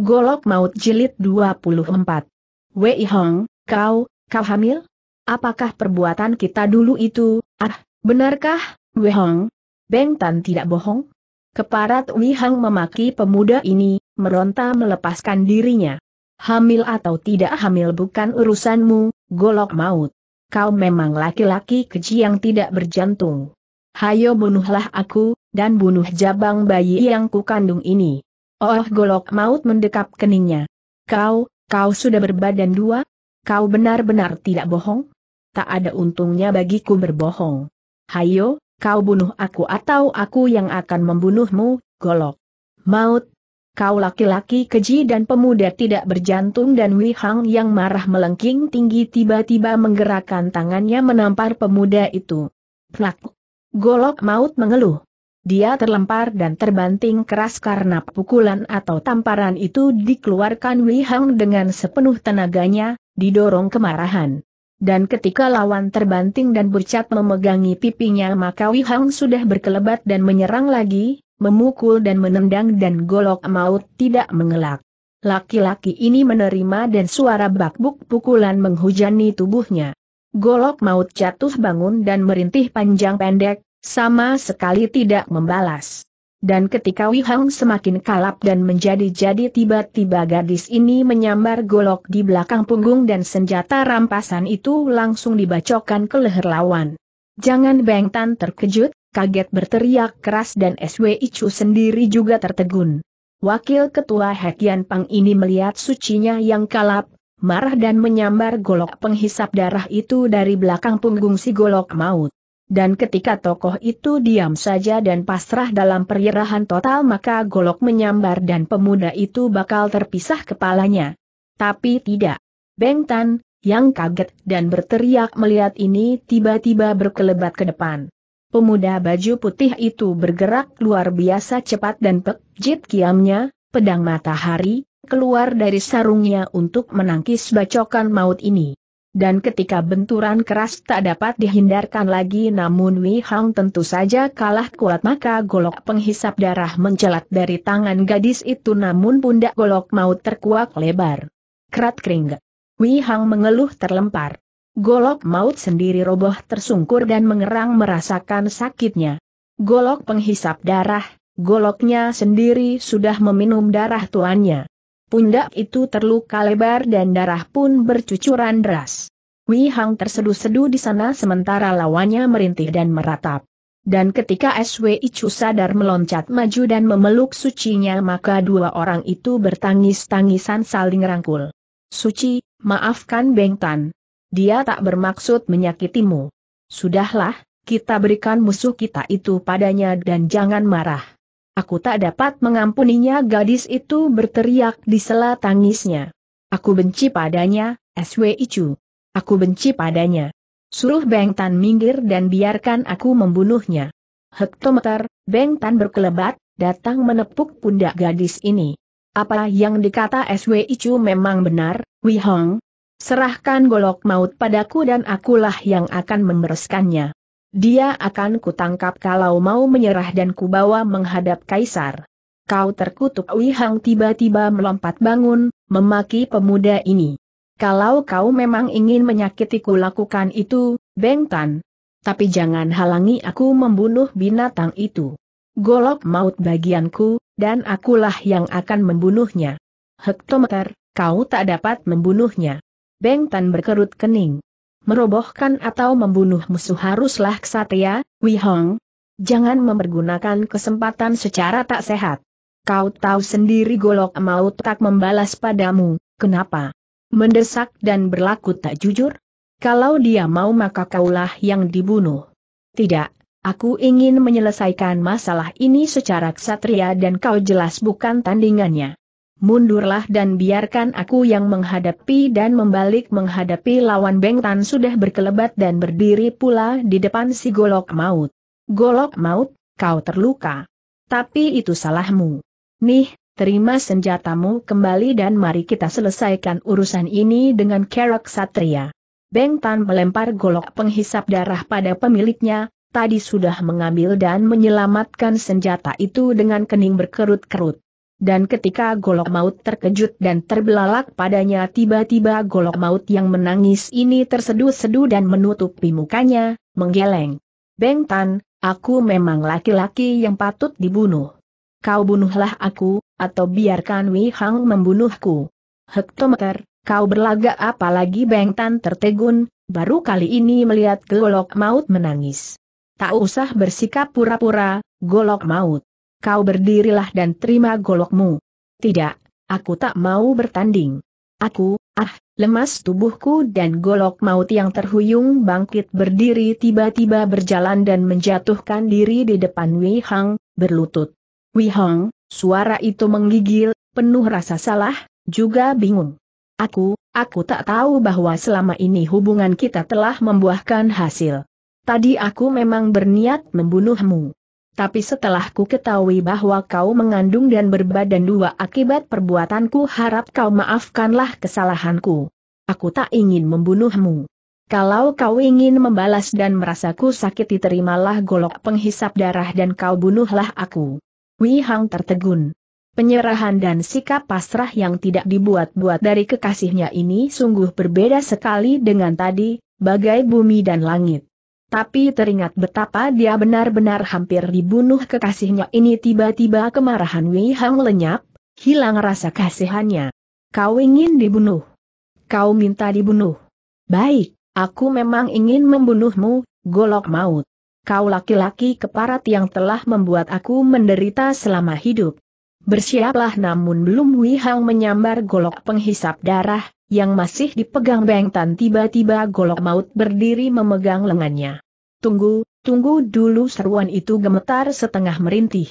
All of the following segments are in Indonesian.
Golok Maut Jilid 24. Wei Hong, kau, kau hamil? Apakah perbuatan kita dulu itu, ah, benarkah, Wei Hong? Beng Tan tidak bohong? Keparat Wei Hong memaki pemuda ini, meronta melepaskan dirinya. Hamil atau tidak hamil bukan urusanmu, golok maut. Kau memang laki-laki keji yang tidak berjantung. Hayo bunuhlah aku, dan bunuh jabang bayi yang kukandung ini. Oh golok maut mendekap keningnya. Kau, kau sudah berbadan dua? Kau benar-benar tidak bohong? Tak ada untungnya bagiku berbohong. Hayo, kau bunuh aku atau aku yang akan membunuhmu, golok. Maut, kau laki-laki keji dan pemuda tidak berjantung dan Wihang yang marah melengking tinggi tiba-tiba menggerakkan tangannya menampar pemuda itu. Plak. Golok maut mengeluh. Dia terlempar dan terbanting keras karena pukulan atau tamparan itu dikeluarkan Wei Hang dengan sepenuh tenaganya, didorong kemarahan. Dan ketika lawan terbanting dan bercat memegangi pipinya maka Wei Hang sudah berkelebat dan menyerang lagi, memukul dan menendang dan golok maut tidak mengelak. Laki-laki ini menerima dan suara bakbuk pukulan menghujani tubuhnya. Golok maut jatuh bangun dan merintih panjang pendek, sama sekali tidak membalas. Dan ketika Wihang semakin kalap dan menjadi-jadi tiba-tiba gadis ini menyambar golok di belakang punggung dan senjata rampasan itu langsung dibacokan ke leher lawan. Jangan Beng Tan terkejut, kaget berteriak keras dan SW Ichu sendiri juga tertegun. Wakil Ketua Hekian Pang ini melihat sucinya yang kalap, marah dan menyambar golok penghisap darah itu dari belakang punggung si golok maut dan ketika tokoh itu diam saja dan pasrah dalam perirahan total maka golok menyambar dan pemuda itu bakal terpisah kepalanya. Tapi tidak. Beng Tan, yang kaget dan berteriak melihat ini tiba-tiba berkelebat ke depan. Pemuda baju putih itu bergerak luar biasa cepat dan pekjit kiamnya, pedang matahari, keluar dari sarungnya untuk menangkis bacokan maut ini. Dan ketika benturan keras tak dapat dihindarkan lagi namun Wei Hang tentu saja kalah kuat maka golok penghisap darah mencelat dari tangan gadis itu namun pundak golok maut terkuak lebar. Kerat kering. Wei Hang mengeluh terlempar. Golok maut sendiri roboh tersungkur dan mengerang merasakan sakitnya. Golok penghisap darah, goloknya sendiri sudah meminum darah tuannya. Pundak itu terluka lebar dan darah pun bercucuran deras. Wei Hang terseduh-seduh di sana sementara lawannya merintih dan meratap. Dan ketika SW Chu sadar meloncat maju dan memeluk sucinya maka dua orang itu bertangis-tangisan saling rangkul. Suci, maafkan Beng Tan. Dia tak bermaksud menyakitimu. Sudahlah, kita berikan musuh kita itu padanya dan jangan marah. Aku tak dapat mengampuninya gadis itu berteriak di sela tangisnya. Aku benci padanya, SW Icu. Aku benci padanya. Suruh Beng Tan minggir dan biarkan aku membunuhnya. Hektometer, Beng Tan berkelebat, datang menepuk pundak gadis ini. Apa yang dikata SW Icu memang benar, Wihong? Serahkan golok maut padaku dan akulah yang akan membereskannya. Dia akan kutangkap kalau mau menyerah dan kubawa menghadap kaisar. Kau terkutuk Wihang tiba-tiba melompat bangun, memaki pemuda ini. Kalau kau memang ingin menyakitiku lakukan itu, Bengtan. Tapi jangan halangi aku membunuh binatang itu. Golok maut bagianku, dan akulah yang akan membunuhnya. Hektometer, kau tak dapat membunuhnya. Bengtan berkerut kening merobohkan atau membunuh musuh haruslah Wei Wihong. Jangan mempergunakan kesempatan secara tak sehat. Kau tahu sendiri golok maut tak membalas padamu, kenapa? Mendesak dan berlaku tak jujur? Kalau dia mau maka kaulah yang dibunuh. Tidak, aku ingin menyelesaikan masalah ini secara ksatria dan kau jelas bukan tandingannya mundurlah dan biarkan aku yang menghadapi dan membalik menghadapi lawan Beng Tan sudah berkelebat dan berdiri pula di depan si Golok Maut. Golok Maut, kau terluka. Tapi itu salahmu. Nih, terima senjatamu kembali dan mari kita selesaikan urusan ini dengan kerak satria. Beng Tan melempar golok penghisap darah pada pemiliknya, tadi sudah mengambil dan menyelamatkan senjata itu dengan kening berkerut-kerut dan ketika golok maut terkejut dan terbelalak padanya tiba-tiba golok maut yang menangis ini terseduh sedu dan menutupi mukanya, menggeleng. Beng Tan, aku memang laki-laki yang patut dibunuh. Kau bunuhlah aku, atau biarkan Wei Hang membunuhku. Hektometer, kau berlagak apalagi Beng Tan tertegun, baru kali ini melihat golok maut menangis. Tak usah bersikap pura-pura, golok maut kau berdirilah dan terima golokmu. Tidak, aku tak mau bertanding. Aku, ah, lemas tubuhku dan golok maut yang terhuyung bangkit berdiri tiba-tiba berjalan dan menjatuhkan diri di depan Wei Hang, berlutut. Wei Hang, suara itu menggigil, penuh rasa salah, juga bingung. Aku, aku tak tahu bahwa selama ini hubungan kita telah membuahkan hasil. Tadi aku memang berniat membunuhmu tapi setelah ku ketahui bahwa kau mengandung dan berbadan dua akibat perbuatanku harap kau maafkanlah kesalahanku. Aku tak ingin membunuhmu. Kalau kau ingin membalas dan merasaku sakit diterimalah golok penghisap darah dan kau bunuhlah aku. Wi Hang tertegun. Penyerahan dan sikap pasrah yang tidak dibuat-buat dari kekasihnya ini sungguh berbeda sekali dengan tadi, bagai bumi dan langit tapi teringat betapa dia benar-benar hampir dibunuh kekasihnya ini tiba-tiba kemarahan Wei Hang lenyap, hilang rasa kasihannya. Kau ingin dibunuh. Kau minta dibunuh. Baik, aku memang ingin membunuhmu, golok maut. Kau laki-laki keparat yang telah membuat aku menderita selama hidup. Bersiaplah namun belum Wei Hang menyambar golok penghisap darah, yang masih dipegang Beng Tan tiba-tiba golok maut berdiri memegang lengannya. Tunggu, tunggu dulu seruan itu gemetar setengah merintih.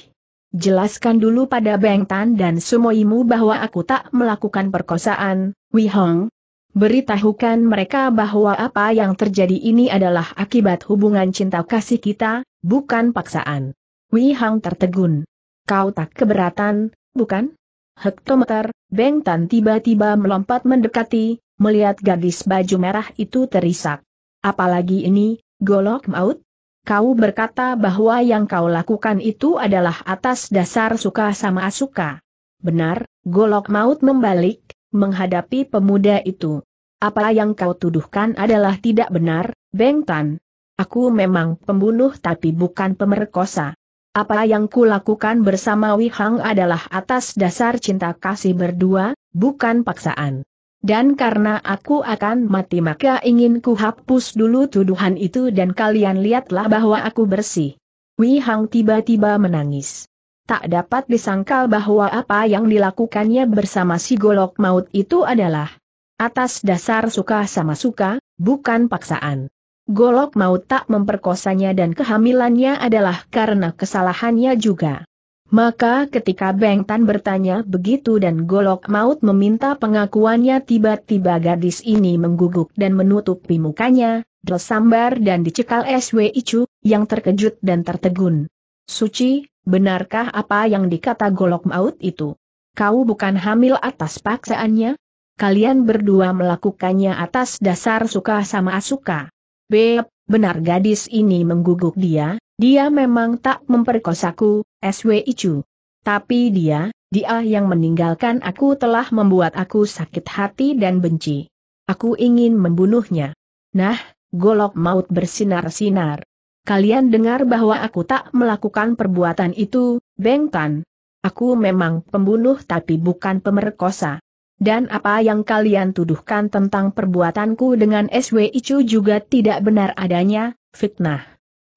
Jelaskan dulu pada Beng Tan dan sumoimu bahwa aku tak melakukan perkosaan, Hong. Beritahukan mereka bahwa apa yang terjadi ini adalah akibat hubungan cinta kasih kita, bukan paksaan. Hong tertegun. Kau tak keberatan, bukan? hektometer, Beng Tan tiba-tiba melompat mendekati, melihat gadis baju merah itu terisak. Apalagi ini, golok maut? Kau berkata bahwa yang kau lakukan itu adalah atas dasar suka sama suka. Benar, golok maut membalik, menghadapi pemuda itu. Apa yang kau tuduhkan adalah tidak benar, Beng Tan. Aku memang pembunuh tapi bukan pemerkosa. Apa yang kulakukan bersama Wihang adalah atas dasar cinta kasih berdua, bukan paksaan. Dan karena aku akan mati maka ingin ku hapus dulu tuduhan itu dan kalian lihatlah bahwa aku bersih. Wihang tiba-tiba menangis. Tak dapat disangkal bahwa apa yang dilakukannya bersama si golok maut itu adalah atas dasar suka sama suka, bukan paksaan. Golok Maut tak memperkosanya dan kehamilannya adalah karena kesalahannya juga. Maka ketika Beng Tan bertanya begitu dan Golok Maut meminta pengakuannya tiba-tiba gadis ini mengguguk dan menutupi mukanya, tersambar dan dicekal SW Icu, yang terkejut dan tertegun. Suci, benarkah apa yang dikata Golok Maut itu? Kau bukan hamil atas paksaannya? Kalian berdua melakukannya atas dasar suka sama asuka. B, benar gadis ini mengguguk dia, dia memang tak memperkosaku, SW Icu. Tapi dia, dia yang meninggalkan aku telah membuat aku sakit hati dan benci. Aku ingin membunuhnya. Nah, golok maut bersinar-sinar. Kalian dengar bahwa aku tak melakukan perbuatan itu, bengkan. Aku memang pembunuh tapi bukan pemerkosa. Dan apa yang kalian tuduhkan tentang perbuatanku dengan SW Icu juga tidak benar adanya, fitnah.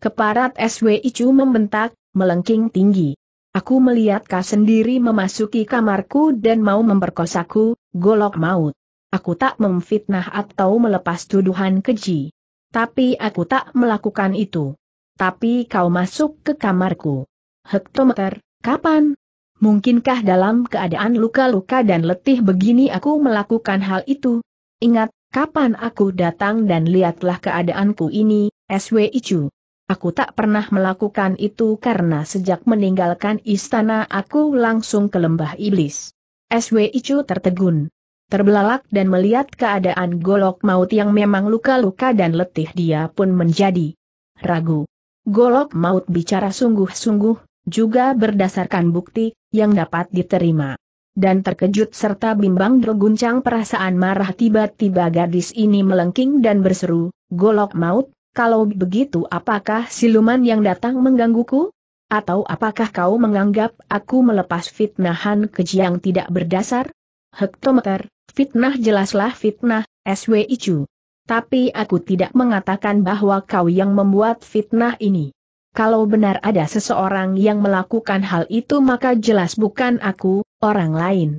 Keparat SW Icu membentak, melengking tinggi. Aku melihat kau sendiri memasuki kamarku dan mau memperkosaku, golok maut. Aku tak memfitnah atau melepas tuduhan keji. Tapi aku tak melakukan itu. Tapi kau masuk ke kamarku. Hektometer, kapan? Mungkinkah dalam keadaan luka-luka dan letih begini aku melakukan hal itu? Ingat, kapan aku datang dan lihatlah keadaanku ini, SW Icu. Aku tak pernah melakukan itu karena sejak meninggalkan istana aku langsung ke lembah iblis. SW Icu tertegun. Terbelalak dan melihat keadaan golok maut yang memang luka-luka dan letih dia pun menjadi ragu. Golok maut bicara sungguh-sungguh, juga berdasarkan bukti yang dapat diterima. Dan terkejut serta bimbang berguncang perasaan marah tiba-tiba gadis ini melengking dan berseru, golok maut, kalau begitu apakah siluman yang datang menggangguku? Atau apakah kau menganggap aku melepas fitnahan keji yang tidak berdasar? Hektometer, fitnah jelaslah fitnah, SW Icu. Tapi aku tidak mengatakan bahwa kau yang membuat fitnah ini kalau benar ada seseorang yang melakukan hal itu maka jelas bukan aku, orang lain.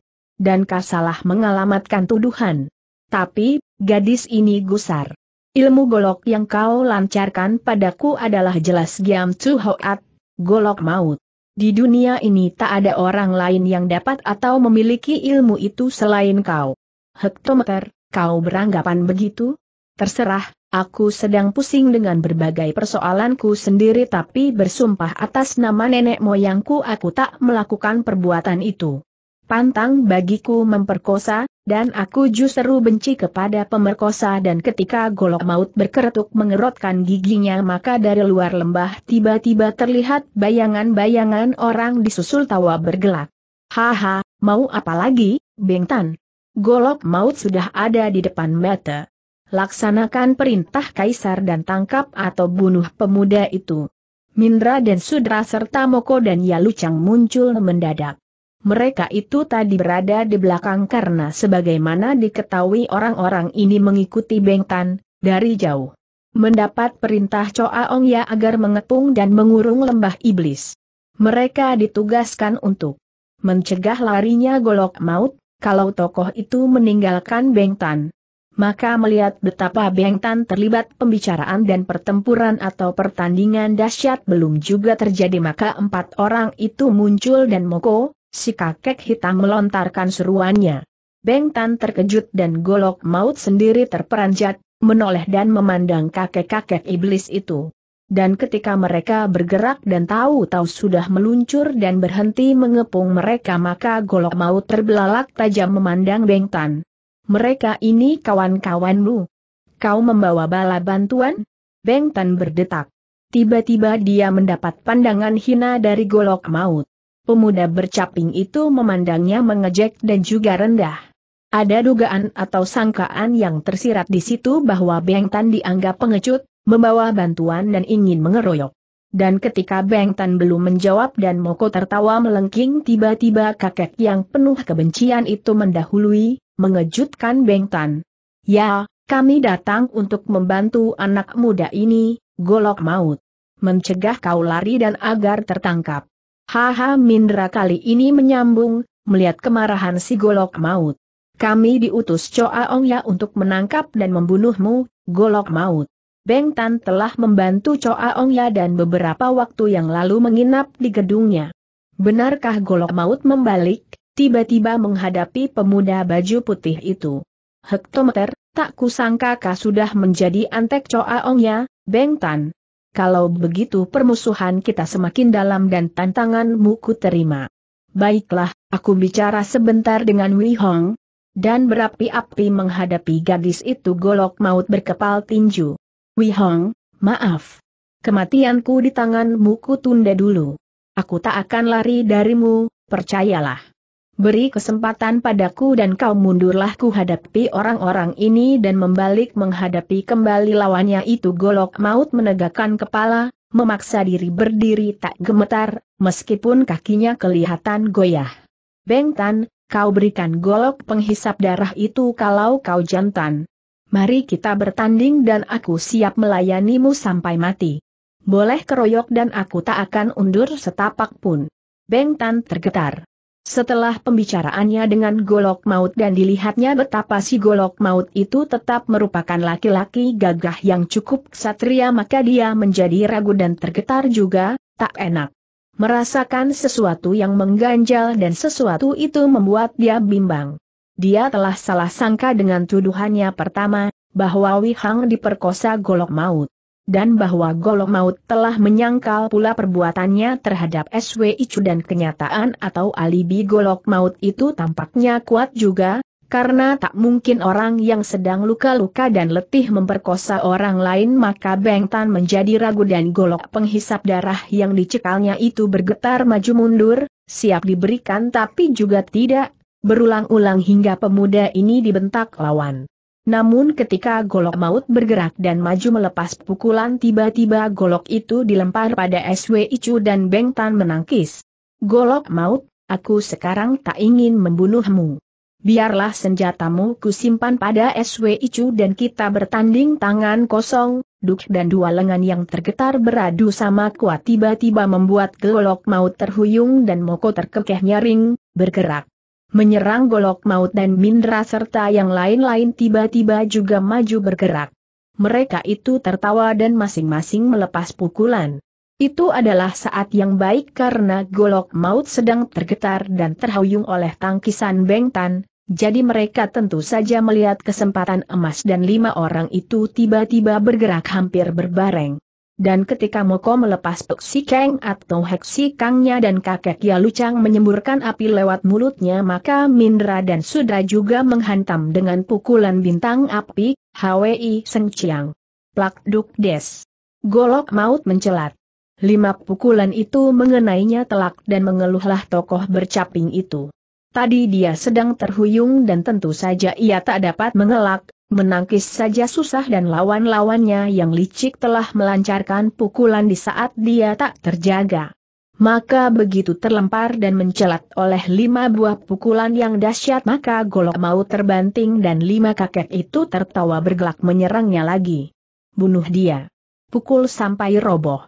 Dan kau salah mengalamatkan tuduhan. Tapi, gadis ini gusar. Ilmu golok yang kau lancarkan padaku adalah jelas Giam Tu Hoat, golok maut. Di dunia ini tak ada orang lain yang dapat atau memiliki ilmu itu selain kau. Hektometer, kau beranggapan begitu? Terserah, Aku sedang pusing dengan berbagai persoalanku sendiri tapi bersumpah atas nama nenek moyangku aku tak melakukan perbuatan itu. Pantang bagiku memperkosa, dan aku justru benci kepada pemerkosa dan ketika golok maut berkeretuk mengerotkan giginya maka dari luar lembah tiba-tiba terlihat bayangan-bayangan orang disusul tawa bergelak. Haha, mau apa lagi, Bengtan? Golok maut sudah ada di depan mata laksanakan perintah kaisar dan tangkap atau bunuh pemuda itu. Mindra dan Sudra serta Moko dan Yalucang muncul mendadak. Mereka itu tadi berada di belakang karena sebagaimana diketahui orang-orang ini mengikuti Bengtan dari jauh. Mendapat perintah Choa Ong Ya agar mengepung dan mengurung lembah iblis. Mereka ditugaskan untuk mencegah larinya golok maut, kalau tokoh itu meninggalkan bengtan, maka melihat betapa Beng Tan terlibat pembicaraan dan pertempuran atau pertandingan dahsyat belum juga terjadi maka empat orang itu muncul dan Moko, si kakek hitam melontarkan seruannya. Beng Tan terkejut dan golok maut sendiri terperanjat, menoleh dan memandang kakek-kakek iblis itu. Dan ketika mereka bergerak dan tahu-tahu sudah meluncur dan berhenti mengepung mereka maka golok maut terbelalak tajam memandang Beng Tan mereka ini kawan-kawanmu. Kau membawa bala bantuan? Beng Tan berdetak. Tiba-tiba dia mendapat pandangan hina dari golok maut. Pemuda bercaping itu memandangnya mengejek dan juga rendah. Ada dugaan atau sangkaan yang tersirat di situ bahwa Beng Tan dianggap pengecut, membawa bantuan dan ingin mengeroyok. Dan ketika Beng Tan belum menjawab dan Moko tertawa melengking tiba-tiba kakek yang penuh kebencian itu mendahului, mengejutkan Beng Tan. Ya, kami datang untuk membantu anak muda ini, golok maut. Mencegah kau lari dan agar tertangkap. Haha Mindra kali ini menyambung, melihat kemarahan si golok maut. Kami diutus Choa Ong Ya untuk menangkap dan membunuhmu, golok maut. Beng Tan telah membantu Choa Ong Ya dan beberapa waktu yang lalu menginap di gedungnya. Benarkah golok maut membalik? tiba-tiba menghadapi pemuda baju putih itu. Hektometer, tak kusangka kah sudah menjadi antek coaongnya, Beng Tan. Kalau begitu permusuhan kita semakin dalam dan tantanganmu ku terima. Baiklah, aku bicara sebentar dengan Wei Hong. Dan berapi-api menghadapi gadis itu golok maut berkepal tinju. Wei Hong, maaf. Kematianku di tanganmu ku tunda dulu. Aku tak akan lari darimu, percayalah. Beri kesempatan padaku dan kau mundurlah ku hadapi orang-orang ini dan membalik menghadapi kembali lawannya itu golok maut menegakkan kepala, memaksa diri berdiri tak gemetar, meskipun kakinya kelihatan goyah. Bengtan, kau berikan golok penghisap darah itu kalau kau jantan. Mari kita bertanding dan aku siap melayanimu sampai mati. Boleh keroyok dan aku tak akan undur setapak pun. Bengtan tergetar. Setelah pembicaraannya dengan Golok Maut dan dilihatnya betapa si Golok Maut itu tetap merupakan laki-laki gagah yang cukup ksatria maka dia menjadi ragu dan tergetar juga, tak enak. Merasakan sesuatu yang mengganjal dan sesuatu itu membuat dia bimbang. Dia telah salah sangka dengan tuduhannya pertama, bahwa Wihang diperkosa Golok Maut dan bahwa Golok Maut telah menyangkal pula perbuatannya terhadap SW Icu dan kenyataan atau alibi Golok Maut itu tampaknya kuat juga, karena tak mungkin orang yang sedang luka-luka dan letih memperkosa orang lain maka Beng menjadi ragu dan golok penghisap darah yang dicekalnya itu bergetar maju mundur, siap diberikan tapi juga tidak, berulang-ulang hingga pemuda ini dibentak lawan. Namun ketika golok maut bergerak dan maju melepas pukulan tiba-tiba golok itu dilempar pada SW Icu dan Beng Tan menangkis. Golok maut, aku sekarang tak ingin membunuhmu. Biarlah senjatamu kusimpan pada SW Icu dan kita bertanding tangan kosong, duk dan dua lengan yang tergetar beradu sama kuat tiba-tiba membuat Golok maut terhuyung dan moko terkekeh nyaring, bergerak menyerang golok maut dan mindra serta yang lain-lain tiba-tiba juga maju bergerak. Mereka itu tertawa dan masing-masing melepas pukulan. Itu adalah saat yang baik karena golok maut sedang tergetar dan terhuyung oleh tangkisan Bengtan, jadi mereka tentu saja melihat kesempatan emas dan lima orang itu tiba-tiba bergerak hampir berbareng. Dan ketika Moko melepas peksi keng atau heksi Kangnya dan kakek Yalu Chang menyemburkan api lewat mulutnya maka Mindra dan Sudra juga menghantam dengan pukulan bintang api, Hwi Seng Chiang. Plak Duk Des. Golok maut mencelat. Lima pukulan itu mengenainya telak dan mengeluhlah tokoh bercaping itu. Tadi dia sedang terhuyung dan tentu saja ia tak dapat mengelak, Menangkis saja susah dan lawan-lawannya yang licik telah melancarkan pukulan di saat dia tak terjaga. Maka begitu terlempar dan mencelat oleh lima buah pukulan yang dahsyat maka golok mau terbanting dan lima kakek itu tertawa bergelak menyerangnya lagi. Bunuh dia. Pukul sampai roboh.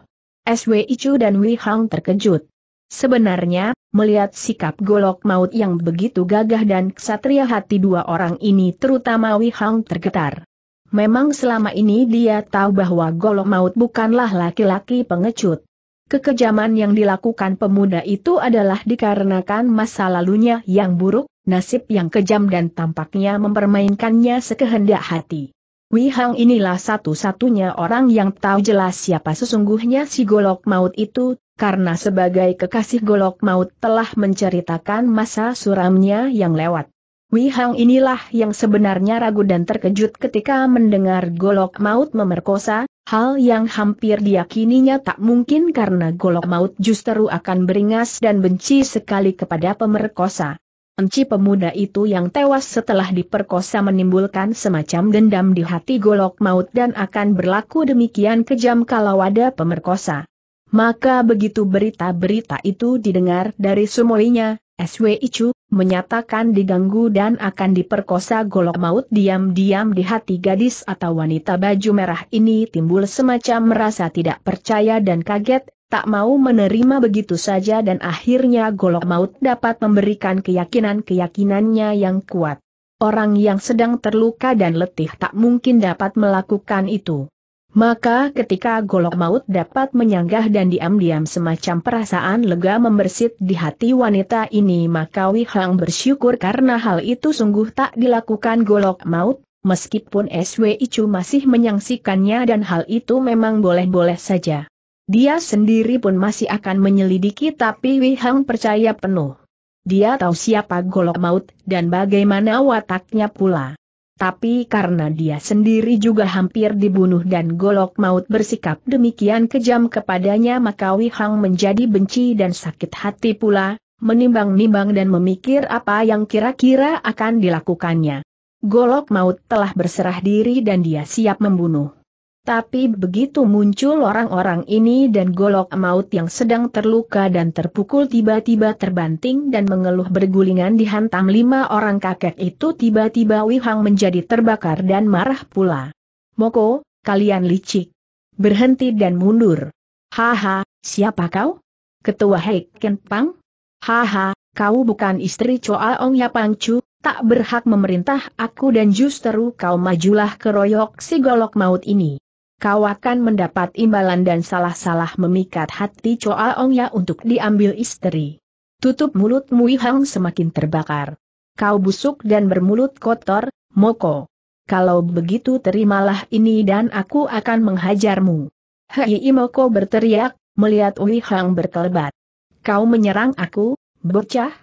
SW Icu dan Wei Hang terkejut. Sebenarnya, Melihat sikap golok maut yang begitu gagah dan ksatria hati dua orang ini terutama Wi Hang tergetar. Memang selama ini dia tahu bahwa golok maut bukanlah laki-laki pengecut. Kekejaman yang dilakukan pemuda itu adalah dikarenakan masa lalunya yang buruk, nasib yang kejam dan tampaknya mempermainkannya sekehendak hati. Wi Hang inilah satu-satunya orang yang tahu jelas siapa sesungguhnya si golok maut itu, karena sebagai kekasih golok maut telah menceritakan masa suramnya yang lewat. Hang inilah yang sebenarnya ragu dan terkejut ketika mendengar golok maut memerkosa, hal yang hampir diyakininya tak mungkin karena golok maut justru akan beringas dan benci sekali kepada pemerkosa. Enci pemuda itu yang tewas setelah diperkosa menimbulkan semacam dendam di hati golok maut dan akan berlaku demikian kejam kalau ada pemerkosa. Maka begitu berita-berita itu didengar dari semuanya, SW Icu, menyatakan diganggu dan akan diperkosa golok maut diam-diam di hati gadis atau wanita baju merah ini timbul semacam merasa tidak percaya dan kaget, tak mau menerima begitu saja dan akhirnya golok maut dapat memberikan keyakinan-keyakinannya yang kuat. Orang yang sedang terluka dan letih tak mungkin dapat melakukan itu. Maka ketika golok maut dapat menyanggah dan diam-diam semacam perasaan lega membersit di hati wanita ini maka Wihang bersyukur karena hal itu sungguh tak dilakukan golok maut, meskipun SW Icu masih menyangsikannya dan hal itu memang boleh-boleh saja. Dia sendiri pun masih akan menyelidiki tapi Wihang percaya penuh. Dia tahu siapa golok maut dan bagaimana wataknya pula tapi karena dia sendiri juga hampir dibunuh dan golok maut bersikap demikian kejam kepadanya maka Hang menjadi benci dan sakit hati pula, menimbang-nimbang dan memikir apa yang kira-kira akan dilakukannya. Golok maut telah berserah diri dan dia siap membunuh. Tapi begitu muncul orang-orang ini dan golok maut yang sedang terluka dan terpukul tiba-tiba terbanting dan mengeluh bergulingan dihantam lima orang kakek itu tiba-tiba Wihang menjadi terbakar dan marah pula. Moko, kalian licik. Berhenti dan mundur. Haha, siapa kau? Ketua Hei Pang? Haha, kau bukan istri Choa Ong Ya Pangcu, tak berhak memerintah aku dan justru kau majulah keroyok si golok maut ini kau akan mendapat imbalan dan salah-salah memikat hati Choa Ong Ya untuk diambil istri. Tutup mulutmu Hang semakin terbakar. Kau busuk dan bermulut kotor, Moko. Kalau begitu terimalah ini dan aku akan menghajarmu. Hei Moko berteriak, melihat Mui Hang berkelebat. Kau menyerang aku, bocah?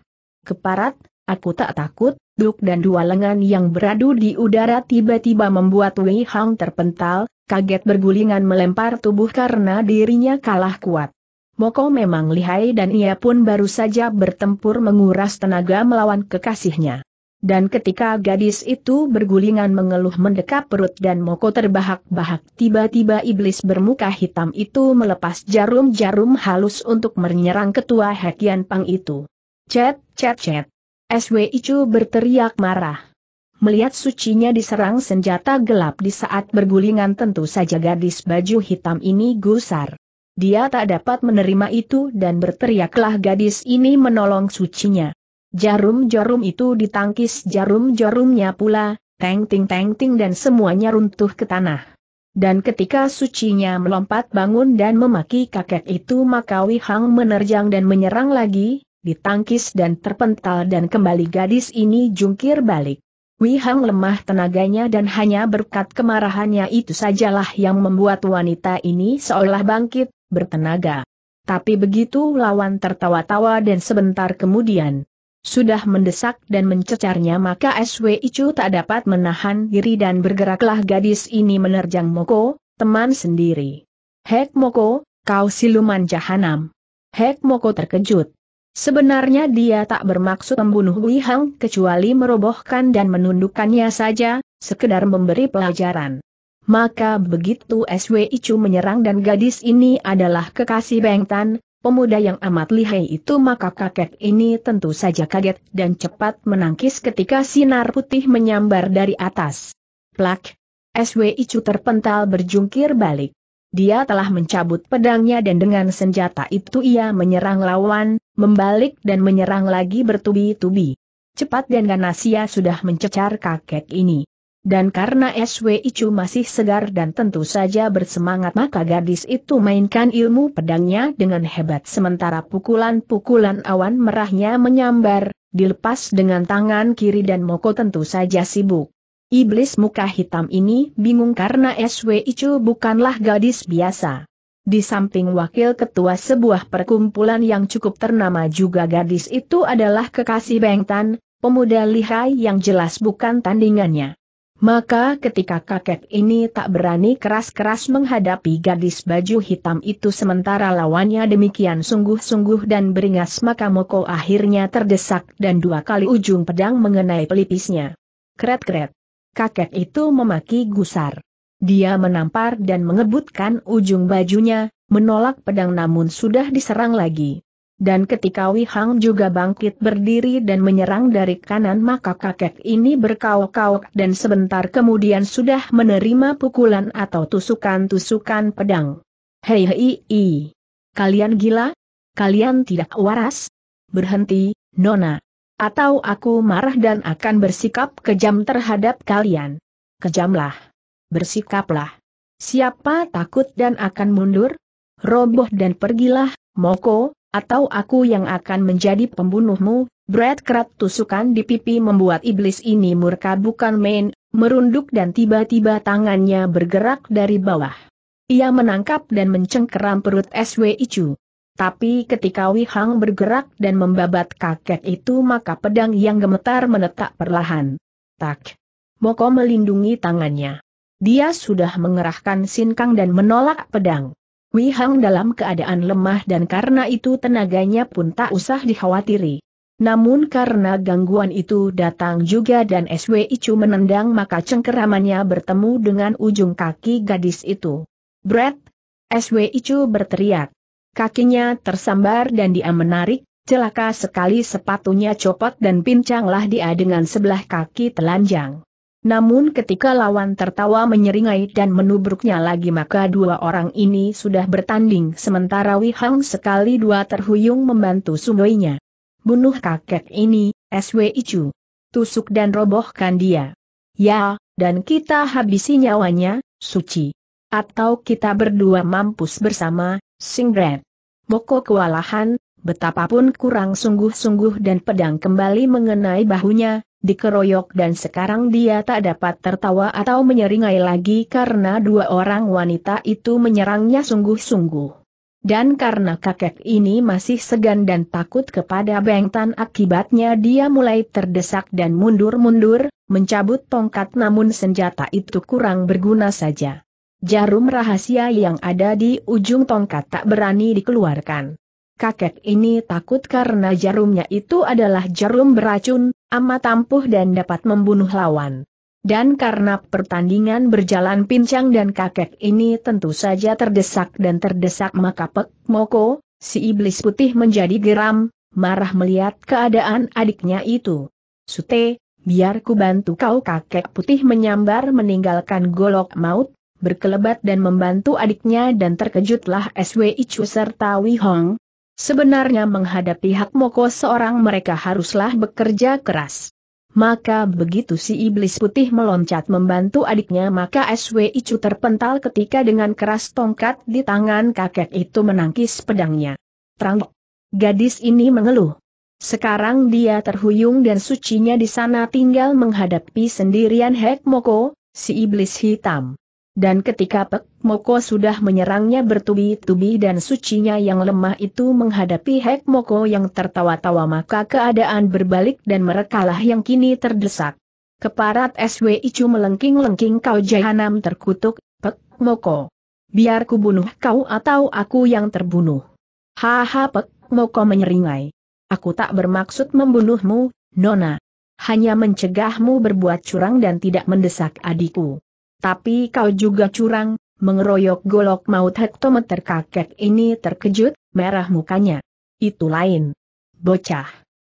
Keparat, aku tak takut, duk dan dua lengan yang beradu di udara tiba-tiba membuat Wei Hang terpental, kaget bergulingan melempar tubuh karena dirinya kalah kuat. Moko memang lihai dan ia pun baru saja bertempur menguras tenaga melawan kekasihnya. Dan ketika gadis itu bergulingan mengeluh mendekap perut dan Moko terbahak-bahak tiba-tiba iblis bermuka hitam itu melepas jarum-jarum halus untuk menyerang ketua Hekian Pang itu. Cet, cet, cet. SW Icu berteriak marah. Melihat sucinya diserang senjata gelap di saat bergulingan tentu saja gadis baju hitam ini gusar. Dia tak dapat menerima itu dan berteriaklah gadis ini menolong sucinya. Jarum-jarum itu ditangkis jarum-jarumnya pula, teng-ting-teng-ting dan semuanya runtuh ke tanah. Dan ketika sucinya melompat bangun dan memaki kakek itu maka Wihang menerjang dan menyerang lagi, ditangkis dan terpental dan kembali gadis ini jungkir balik. Wihang lemah tenaganya dan hanya berkat kemarahannya itu sajalah yang membuat wanita ini seolah bangkit, bertenaga. Tapi begitu lawan tertawa-tawa dan sebentar kemudian, sudah mendesak dan mencecarnya maka SW Icu tak dapat menahan diri dan bergeraklah gadis ini menerjang Moko, teman sendiri. Hek Moko, kau siluman jahanam. Hek Moko terkejut, Sebenarnya dia tak bermaksud membunuh Wei Hang kecuali merobohkan dan menundukkannya saja, sekedar memberi pelajaran. Maka begitu SWI Chu menyerang dan gadis ini adalah kekasih Beng Tan, pemuda yang amat lihai itu maka kakek ini tentu saja kaget dan cepat menangkis ketika sinar putih menyambar dari atas. Plak! SWI Chu terpental berjungkir balik. Dia telah mencabut pedangnya dan dengan senjata itu ia menyerang lawan, membalik dan menyerang lagi bertubi-tubi. Cepat dan Ganasia sudah mencecar kakek ini. Dan karena SW Icu masih segar dan tentu saja bersemangat maka gadis itu mainkan ilmu pedangnya dengan hebat sementara pukulan-pukulan awan merahnya menyambar, dilepas dengan tangan kiri dan Moko tentu saja sibuk. Iblis muka hitam ini bingung karena SW Icu bukanlah gadis biasa. Di samping wakil ketua sebuah perkumpulan yang cukup ternama juga gadis itu adalah kekasih Bengtan, pemuda lihai yang jelas bukan tandingannya. Maka ketika kakek ini tak berani keras-keras menghadapi gadis baju hitam itu sementara lawannya demikian sungguh-sungguh dan beringas maka Moko akhirnya terdesak dan dua kali ujung pedang mengenai pelipisnya. Kret-kret. Kakek itu memaki gusar. Dia menampar dan mengebutkan ujung bajunya, menolak pedang namun sudah diserang lagi. Dan ketika Wei Hang juga bangkit berdiri dan menyerang dari kanan maka kakek ini berkaok-kaok dan sebentar kemudian sudah menerima pukulan atau tusukan-tusukan pedang. Hei hei hei! Kalian gila? Kalian tidak waras? Berhenti, Nona! Atau aku marah dan akan bersikap kejam terhadap kalian. Kejamlah! bersikaplah. Siapa takut dan akan mundur? Roboh dan pergilah, Moko, atau aku yang akan menjadi pembunuhmu, Brad kerat tusukan di pipi membuat iblis ini murka bukan main, merunduk dan tiba-tiba tangannya bergerak dari bawah. Ia menangkap dan mencengkeram perut SW Icu. Tapi ketika Wihang bergerak dan membabat kakek itu maka pedang yang gemetar menetak perlahan. Tak. Moko melindungi tangannya dia sudah mengerahkan sinkang dan menolak pedang. Wei Hang dalam keadaan lemah dan karena itu tenaganya pun tak usah dikhawatiri. Namun karena gangguan itu datang juga dan SW Icu menendang maka cengkeramannya bertemu dengan ujung kaki gadis itu. Brett! SW Icu berteriak. Kakinya tersambar dan dia menarik, celaka sekali sepatunya copot dan pincanglah dia dengan sebelah kaki telanjang. Namun ketika lawan tertawa menyeringai dan menubruknya lagi maka dua orang ini sudah bertanding sementara Wi Hang sekali dua terhuyung membantu sungainya. Bunuh kakek ini, SW Icu. Tusuk dan robohkan dia. Ya, dan kita habisi nyawanya, suci. Atau kita berdua mampus bersama, Singret. Moko kewalahan, betapapun kurang sungguh-sungguh dan pedang kembali mengenai bahunya, dikeroyok dan sekarang dia tak dapat tertawa atau menyeringai lagi karena dua orang wanita itu menyerangnya sungguh-sungguh. Dan karena kakek ini masih segan dan takut kepada Bengtan akibatnya dia mulai terdesak dan mundur-mundur, mencabut tongkat namun senjata itu kurang berguna saja. Jarum rahasia yang ada di ujung tongkat tak berani dikeluarkan kakek ini takut karena jarumnya itu adalah jarum beracun, amat ampuh dan dapat membunuh lawan. Dan karena pertandingan berjalan pincang dan kakek ini tentu saja terdesak dan terdesak maka Pek Moko, si iblis putih menjadi geram, marah melihat keadaan adiknya itu. Sute, biar ku bantu kau kakek putih menyambar meninggalkan golok maut, berkelebat dan membantu adiknya dan terkejutlah SWI Chu serta Wihong, Sebenarnya menghadapi hak moko seorang mereka haruslah bekerja keras. Maka begitu si iblis putih meloncat membantu adiknya maka SW Icu terpental ketika dengan keras tongkat di tangan kakek itu menangkis pedangnya. Terang. Gadis ini mengeluh. Sekarang dia terhuyung dan sucinya di sana tinggal menghadapi sendirian Hek Moko, si iblis hitam. Dan ketika Pek Moko sudah menyerangnya bertubi-tubi dan sucinya yang lemah itu menghadapi Hek Moko yang tertawa-tawa maka keadaan berbalik dan merekalah yang kini terdesak. Keparat SW Icu melengking-lengking kau jahanam terkutuk, Pek Moko. Biar ku bunuh kau atau aku yang terbunuh. Haha Pek Moko menyeringai. Aku tak bermaksud membunuhmu, Nona. Hanya mencegahmu berbuat curang dan tidak mendesak adikku. Tapi kau juga curang, mengeroyok golok maut hektometer kakek ini terkejut, merah mukanya. Itu lain. Bocah.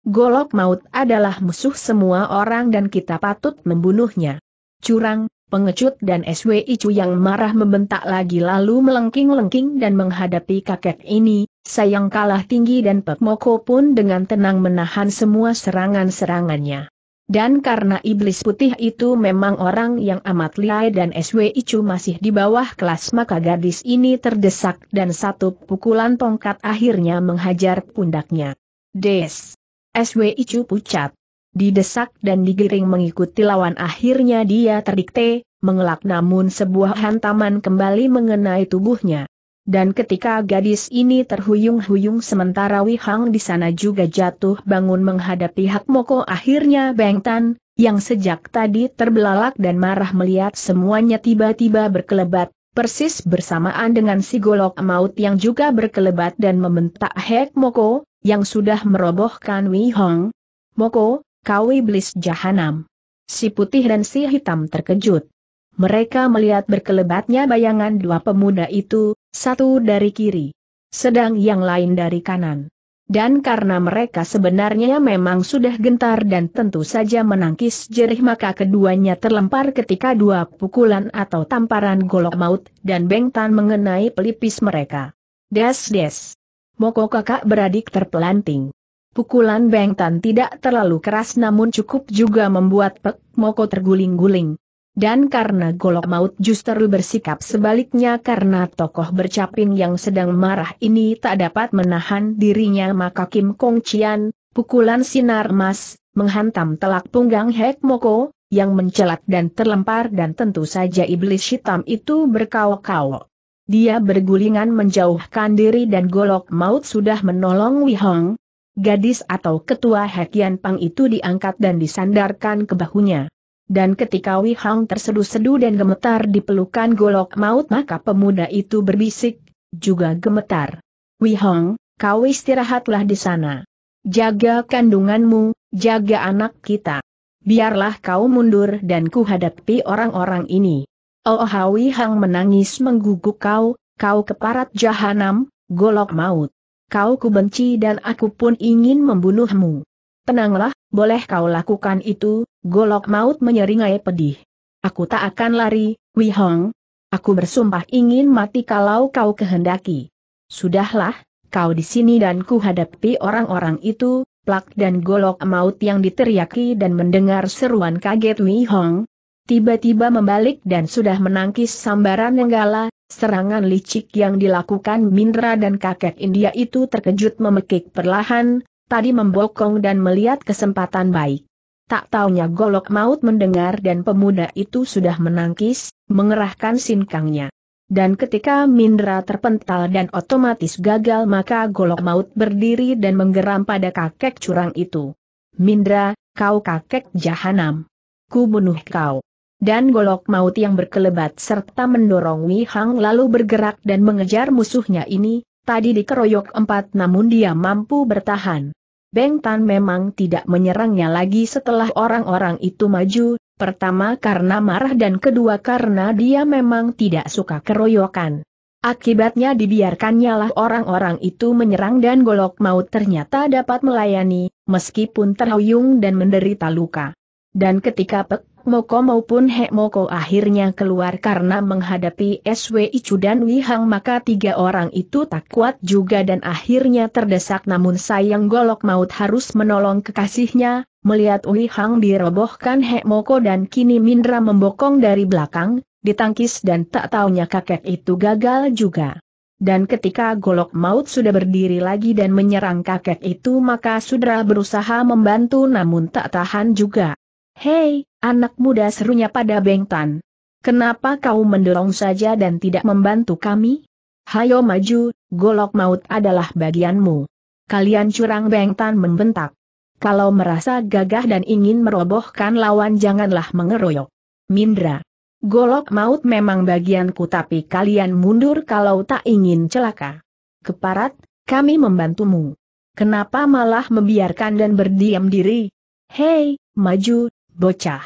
Golok maut adalah musuh semua orang dan kita patut membunuhnya. Curang, pengecut dan SW Icu yang marah membentak lagi lalu melengking-lengking dan menghadapi kakek ini, sayang kalah tinggi dan Pekmoko pun dengan tenang menahan semua serangan-serangannya. Dan karena iblis putih itu memang orang yang amat lihai dan SW Icu masih di bawah kelas maka gadis ini terdesak dan satu pukulan tongkat akhirnya menghajar pundaknya. Des. SW Icu pucat. Didesak dan digiring mengikuti lawan akhirnya dia terdikte, mengelak namun sebuah hantaman kembali mengenai tubuhnya. Dan ketika gadis ini terhuyung-huyung sementara Wihang di sana juga jatuh bangun menghadapi Hak Moko akhirnya Beng Tan, yang sejak tadi terbelalak dan marah melihat semuanya tiba-tiba berkelebat, persis bersamaan dengan si golok maut yang juga berkelebat dan membentak Hak Moko, yang sudah merobohkan Wihang. Moko, kau iblis jahanam. Si putih dan si hitam terkejut. Mereka melihat berkelebatnya bayangan dua pemuda itu, satu dari kiri, sedang yang lain dari kanan. Dan karena mereka sebenarnya memang sudah gentar dan tentu saja menangkis jerih maka keduanya terlempar ketika dua pukulan atau tamparan golok maut dan bengtan mengenai pelipis mereka. Des-des. Moko kakak beradik terpelanting. Pukulan bengtan tidak terlalu keras namun cukup juga membuat Pek Moko terguling-guling. Dan karena golok maut justru bersikap sebaliknya karena tokoh bercaping yang sedang marah ini tak dapat menahan dirinya maka Kim Kong Chian, pukulan sinar emas, menghantam telak punggang Hek Moko, yang mencelat dan terlempar dan tentu saja iblis hitam itu berkau-kau. Dia bergulingan menjauhkan diri dan golok maut sudah menolong Wihong. Gadis atau ketua Hekian Pang itu diangkat dan disandarkan ke bahunya. Dan ketika Wei Hang tersedu-sedu dan gemetar di pelukan golok maut maka pemuda itu berbisik, juga gemetar. Wei Hang, kau istirahatlah di sana. Jaga kandunganmu, jaga anak kita. Biarlah kau mundur dan kuhadapi orang-orang ini. Oh Wei Hang menangis mengguguk kau, kau keparat jahanam, golok maut. Kau kubenci dan aku pun ingin membunuhmu. Tenanglah, boleh kau lakukan itu, Golok maut menyeringai pedih. Aku tak akan lari, Wei Hong. Aku bersumpah ingin mati kalau kau kehendaki. Sudahlah, kau di sini dan ku hadapi orang-orang itu, plak dan golok maut yang diteriaki dan mendengar seruan kaget Wei Hong, Tiba-tiba membalik dan sudah menangkis sambaran Nenggala, serangan licik yang dilakukan Mindra dan kakek India itu terkejut memekik perlahan, tadi membokong dan melihat kesempatan baik. Tak taunya golok maut mendengar dan pemuda itu sudah menangkis, mengerahkan sinkangnya. Dan ketika Mindra terpental dan otomatis gagal maka golok maut berdiri dan menggeram pada kakek curang itu. Mindra, kau kakek jahanam. Ku bunuh kau. Dan golok maut yang berkelebat serta mendorong Wi Hang lalu bergerak dan mengejar musuhnya ini, tadi dikeroyok empat namun dia mampu bertahan. Beng Tan memang tidak menyerangnya lagi setelah orang-orang itu maju, pertama karena marah dan kedua karena dia memang tidak suka keroyokan. Akibatnya dibiarkannya lah orang-orang itu menyerang dan golok maut ternyata dapat melayani, meskipun terhuyung dan menderita luka. Dan ketika Pek Moko maupun Hek Moko akhirnya keluar karena menghadapi SWI Chu dan Wihang maka tiga orang itu tak kuat juga dan akhirnya terdesak namun sayang golok maut harus menolong kekasihnya, melihat Wihang dirobohkan Hek Moko dan kini Mindra membokong dari belakang, ditangkis dan tak taunya kakek itu gagal juga. Dan ketika golok maut sudah berdiri lagi dan menyerang kakek itu maka Sudra berusaha membantu namun tak tahan juga. Hei, anak muda serunya pada Beng Tan. Kenapa kau mendorong saja dan tidak membantu kami? Hayo maju, golok maut adalah bagianmu. Kalian curang Beng Tan membentak. Kalau merasa gagah dan ingin merobohkan lawan janganlah mengeroyok. Mindra. Golok maut memang bagianku tapi kalian mundur kalau tak ingin celaka. Keparat, kami membantumu. Kenapa malah membiarkan dan berdiam diri? Hei, maju, bocah.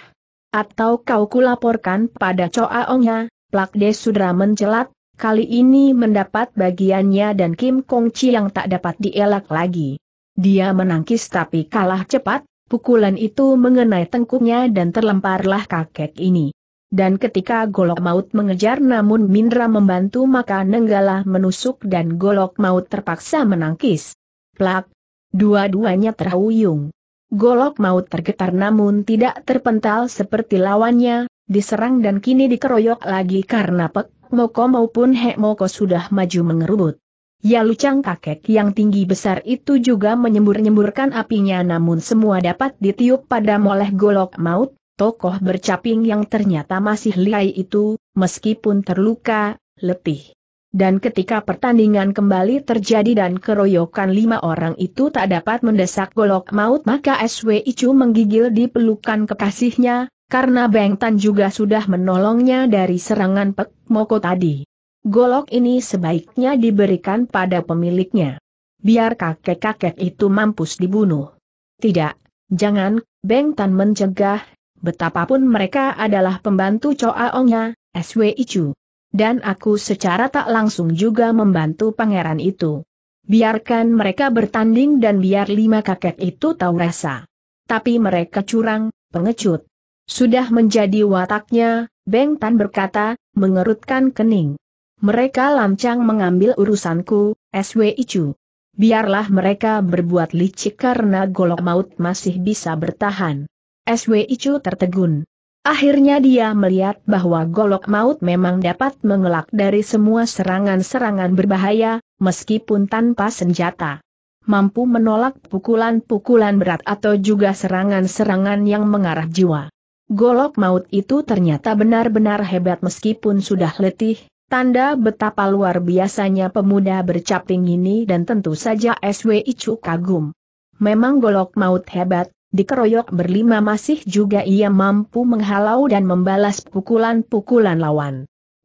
Atau kau kulaporkan pada Coaongnya, Plak De Sudra mencelat, kali ini mendapat bagiannya dan Kim Kong Chi yang tak dapat dielak lagi. Dia menangkis tapi kalah cepat, pukulan itu mengenai tengkuknya dan terlemparlah kakek ini. Dan ketika golok maut mengejar namun Mindra membantu maka Nenggala menusuk dan golok maut terpaksa menangkis. Plak. Dua-duanya terhuyung. Golok maut tergetar namun tidak terpental seperti lawannya, diserang dan kini dikeroyok lagi karena Pek Moko maupun Hek Moko sudah maju mengerubut. Ya lucang kakek yang tinggi besar itu juga menyembur-nyemburkan apinya namun semua dapat ditiup pada moleh golok maut, tokoh bercaping yang ternyata masih lihai itu, meskipun terluka, letih. Dan ketika pertandingan kembali terjadi dan keroyokan lima orang itu tak dapat mendesak golok maut maka SW Icu menggigil di pelukan kekasihnya, karena Beng Tan juga sudah menolongnya dari serangan Pek Moko tadi. Golok ini sebaiknya diberikan pada pemiliknya. Biar kakek-kakek itu mampus dibunuh. Tidak, jangan, Beng Tan mencegah, betapapun mereka adalah pembantu Choa Ongnya, SW Icu. Dan aku secara tak langsung juga membantu pangeran itu. Biarkan mereka bertanding dan biar lima kakek itu tahu rasa. Tapi mereka curang, pengecut. Sudah menjadi wataknya, Beng Tan berkata, mengerutkan kening. Mereka lancang mengambil urusanku, SW Icu. Biarlah mereka berbuat licik karena golok maut masih bisa bertahan. SW Icu tertegun. Akhirnya dia melihat bahwa golok maut memang dapat mengelak dari semua serangan-serangan berbahaya, meskipun tanpa senjata. Mampu menolak pukulan-pukulan berat atau juga serangan-serangan yang mengarah jiwa. Golok maut itu ternyata benar-benar hebat meskipun sudah letih, tanda betapa luar biasanya pemuda bercaping ini dan tentu saja SWI Chu kagum. Memang golok maut hebat, dikeroyok berlima masih juga ia mampu menghalau dan membalas pukulan-pukulan lawan.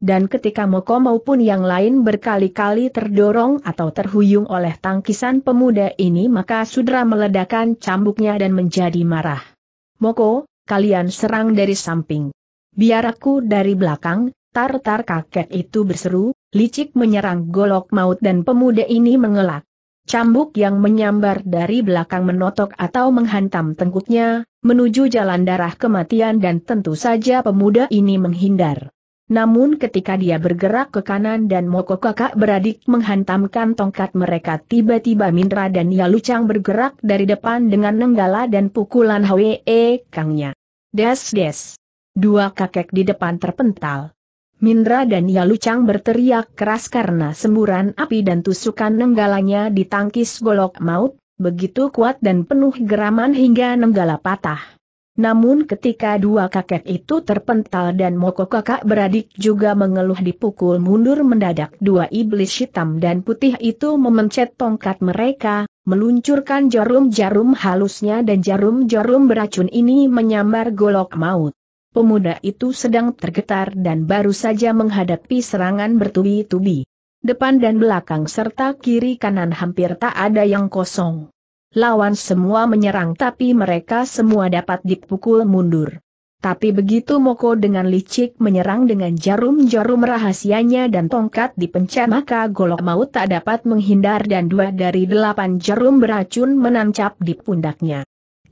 Dan ketika Moko maupun yang lain berkali-kali terdorong atau terhuyung oleh tangkisan pemuda ini maka Sudra meledakan cambuknya dan menjadi marah. Moko, kalian serang dari samping. Biar aku dari belakang, tartar kakek itu berseru, licik menyerang golok maut dan pemuda ini mengelak. Cambuk yang menyambar dari belakang menotok atau menghantam tengkuknya, menuju jalan darah kematian dan tentu saja pemuda ini menghindar. Namun ketika dia bergerak ke kanan dan Moko kakak beradik menghantamkan tongkat mereka tiba-tiba Minra dan Yalucang bergerak dari depan dengan nenggala dan pukulan Hwe Kangnya. Des-des. Dua kakek di depan terpental. Mindra dan Yalucang berteriak keras karena semburan api dan tusukan nenggalanya ditangkis golok maut, begitu kuat dan penuh geraman hingga nenggala patah. Namun ketika dua kakek itu terpental dan moko kakak beradik juga mengeluh dipukul mundur mendadak dua iblis hitam dan putih itu memencet tongkat mereka, meluncurkan jarum-jarum halusnya dan jarum-jarum beracun ini menyambar golok maut. Pemuda itu sedang tergetar dan baru saja menghadapi serangan bertubi-tubi. Depan dan belakang serta kiri kanan hampir tak ada yang kosong. Lawan semua menyerang tapi mereka semua dapat dipukul mundur. Tapi begitu Moko dengan licik menyerang dengan jarum-jarum rahasianya dan tongkat dipencet maka golok maut tak dapat menghindar dan dua dari delapan jarum beracun menancap di pundaknya.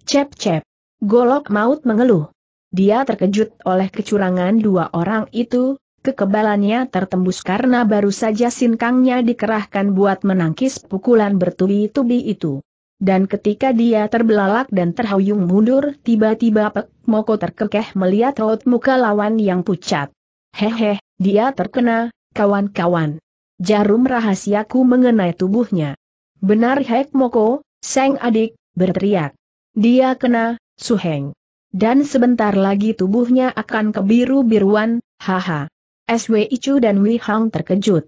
Cep-cep. Golok maut mengeluh. Dia terkejut oleh kecurangan dua orang itu, kekebalannya tertembus karena baru saja sinkangnya dikerahkan buat menangkis pukulan bertubi-tubi itu. Dan ketika dia terbelalak dan terhuyung mundur, tiba-tiba Pek Moko terkekeh melihat raut muka lawan yang pucat. Hehe, dia terkena, kawan-kawan. Jarum rahasiaku mengenai tubuhnya. Benar Hek Moko, Seng adik, berteriak. Dia kena, Suheng. Dan sebentar lagi tubuhnya akan kebiru-biruan, haha. SW Icu dan Wei Hang terkejut.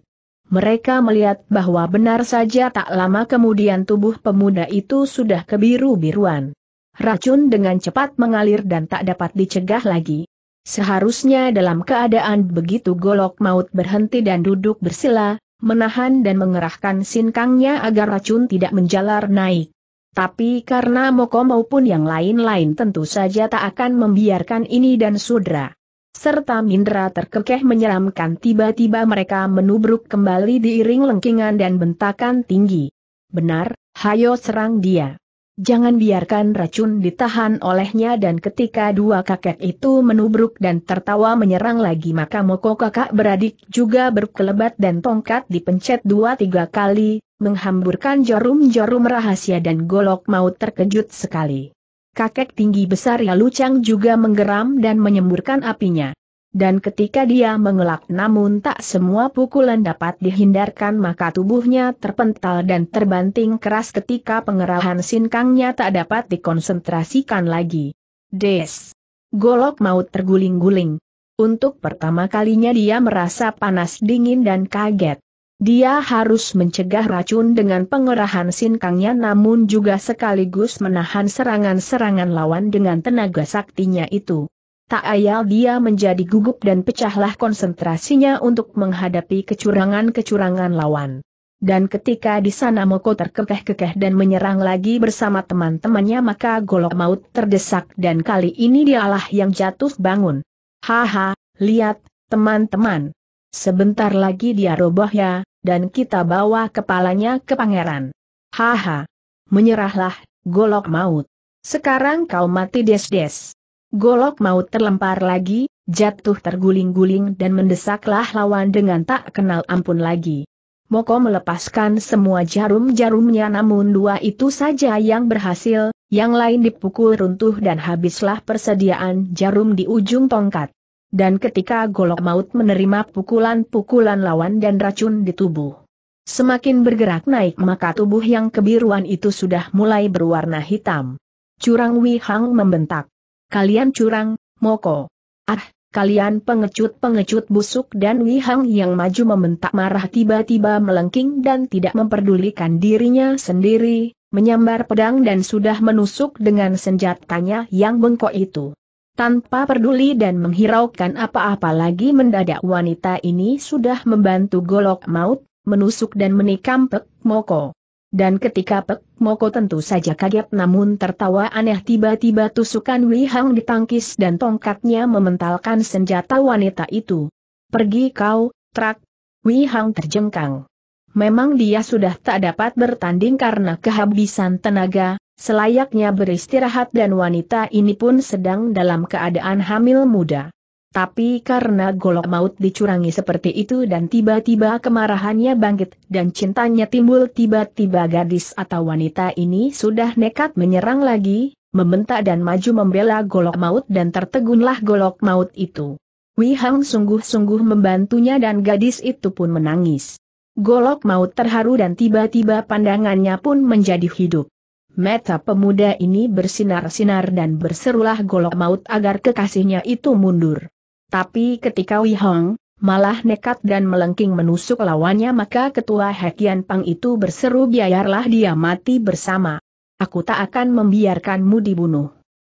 Mereka melihat bahwa benar saja tak lama kemudian tubuh pemuda itu sudah kebiru-biruan. Racun dengan cepat mengalir dan tak dapat dicegah lagi. Seharusnya dalam keadaan begitu golok maut berhenti dan duduk bersila, menahan dan mengerahkan sinkangnya agar racun tidak menjalar naik. Tapi karena Moko maupun yang lain-lain tentu saja tak akan membiarkan ini dan Sudra. Serta Mindra terkekeh menyeramkan tiba-tiba mereka menubruk kembali diiring lengkingan dan bentakan tinggi. Benar, hayo serang dia. Jangan biarkan racun ditahan olehnya dan ketika dua kakek itu menubruk dan tertawa menyerang lagi maka Moko kakak beradik juga berkelebat dan tongkat dipencet dua tiga kali, menghamburkan jarum-jarum rahasia dan golok maut terkejut sekali. Kakek tinggi besar Yalucang juga menggeram dan menyemburkan apinya dan ketika dia mengelak namun tak semua pukulan dapat dihindarkan maka tubuhnya terpental dan terbanting keras ketika pengerahan sinkangnya tak dapat dikonsentrasikan lagi. Des! Golok maut terguling-guling. Untuk pertama kalinya dia merasa panas dingin dan kaget. Dia harus mencegah racun dengan pengerahan sinkangnya namun juga sekaligus menahan serangan-serangan lawan dengan tenaga saktinya itu. Tak ayal dia menjadi gugup dan pecahlah konsentrasinya untuk menghadapi kecurangan-kecurangan lawan. Dan ketika di sana Moko terkekeh-kekeh dan menyerang lagi bersama teman-temannya maka golok maut terdesak dan kali ini dialah yang jatuh bangun. Haha, lihat, teman-teman. Sebentar lagi dia roboh ya, dan kita bawa kepalanya ke pangeran. Haha. Menyerahlah, golok maut. Sekarang kau mati des-des. Golok maut terlempar lagi, jatuh terguling-guling dan mendesaklah lawan dengan tak kenal ampun lagi. Moko melepaskan semua jarum-jarumnya namun dua itu saja yang berhasil, yang lain dipukul runtuh dan habislah persediaan jarum di ujung tongkat. Dan ketika golok maut menerima pukulan-pukulan lawan dan racun di tubuh. Semakin bergerak naik maka tubuh yang kebiruan itu sudah mulai berwarna hitam. Curang Wihang membentak. Kalian curang, moko. Ah, kalian pengecut-pengecut busuk dan Wihang yang maju membentak marah tiba-tiba melengking dan tidak memperdulikan dirinya sendiri, menyambar pedang dan sudah menusuk dengan senjatanya yang bengkok itu. Tanpa peduli dan menghiraukan apa-apa lagi mendadak wanita ini sudah membantu golok maut, menusuk dan menikam Pek Moko. Dan ketika Pek Moko tentu saja kaget namun tertawa aneh tiba-tiba tusukan Wei Hang ditangkis dan tongkatnya mementalkan senjata wanita itu. Pergi kau, trak. Wei Hang terjengkang. Memang dia sudah tak dapat bertanding karena kehabisan tenaga, selayaknya beristirahat dan wanita ini pun sedang dalam keadaan hamil muda. Tapi karena golok maut dicurangi seperti itu dan tiba-tiba kemarahannya bangkit dan cintanya timbul tiba-tiba gadis atau wanita ini sudah nekat menyerang lagi, membentak dan maju membela golok maut dan tertegunlah golok maut itu. Wihang Hang sungguh-sungguh membantunya dan gadis itu pun menangis. Golok maut terharu dan tiba-tiba pandangannya pun menjadi hidup. Meta pemuda ini bersinar-sinar dan berserulah golok maut agar kekasihnya itu mundur. Tapi ketika Wei Hong malah nekat dan melengking menusuk lawannya maka ketua Hekian Pang itu berseru biarlah dia mati bersama. Aku tak akan membiarkanmu dibunuh.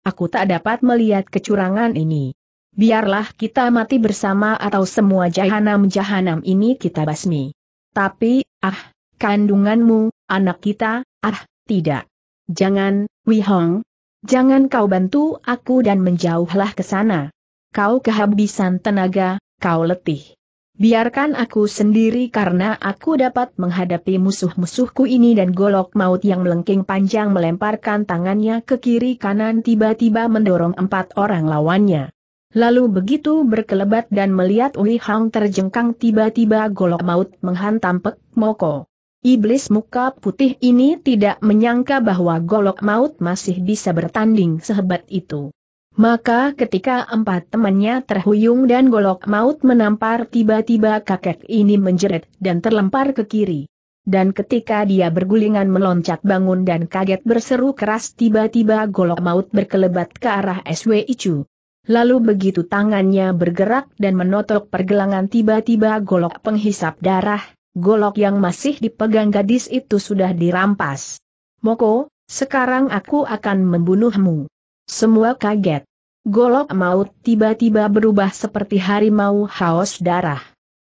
Aku tak dapat melihat kecurangan ini. Biarlah kita mati bersama atau semua jahanam-jahanam ini kita basmi. Tapi, ah, kandunganmu, anak kita, ah, tidak. Jangan, Wihong. Jangan kau bantu aku dan menjauhlah ke sana kau kehabisan tenaga, kau letih. Biarkan aku sendiri karena aku dapat menghadapi musuh-musuhku ini dan golok maut yang melengking panjang melemparkan tangannya ke kiri kanan tiba-tiba mendorong empat orang lawannya. Lalu begitu berkelebat dan melihat Ui Hang terjengkang tiba-tiba golok maut menghantam Pek Moko. Iblis muka putih ini tidak menyangka bahwa golok maut masih bisa bertanding sehebat itu. Maka ketika empat temannya terhuyung dan golok maut menampar tiba-tiba kakek ini menjerit dan terlempar ke kiri. Dan ketika dia bergulingan meloncat bangun dan kaget berseru keras tiba-tiba golok maut berkelebat ke arah SW Icu. Lalu begitu tangannya bergerak dan menotok pergelangan tiba-tiba golok penghisap darah, golok yang masih dipegang gadis itu sudah dirampas. Moko, sekarang aku akan membunuhmu. Semua kaget golok maut tiba-tiba berubah seperti harimau haus darah.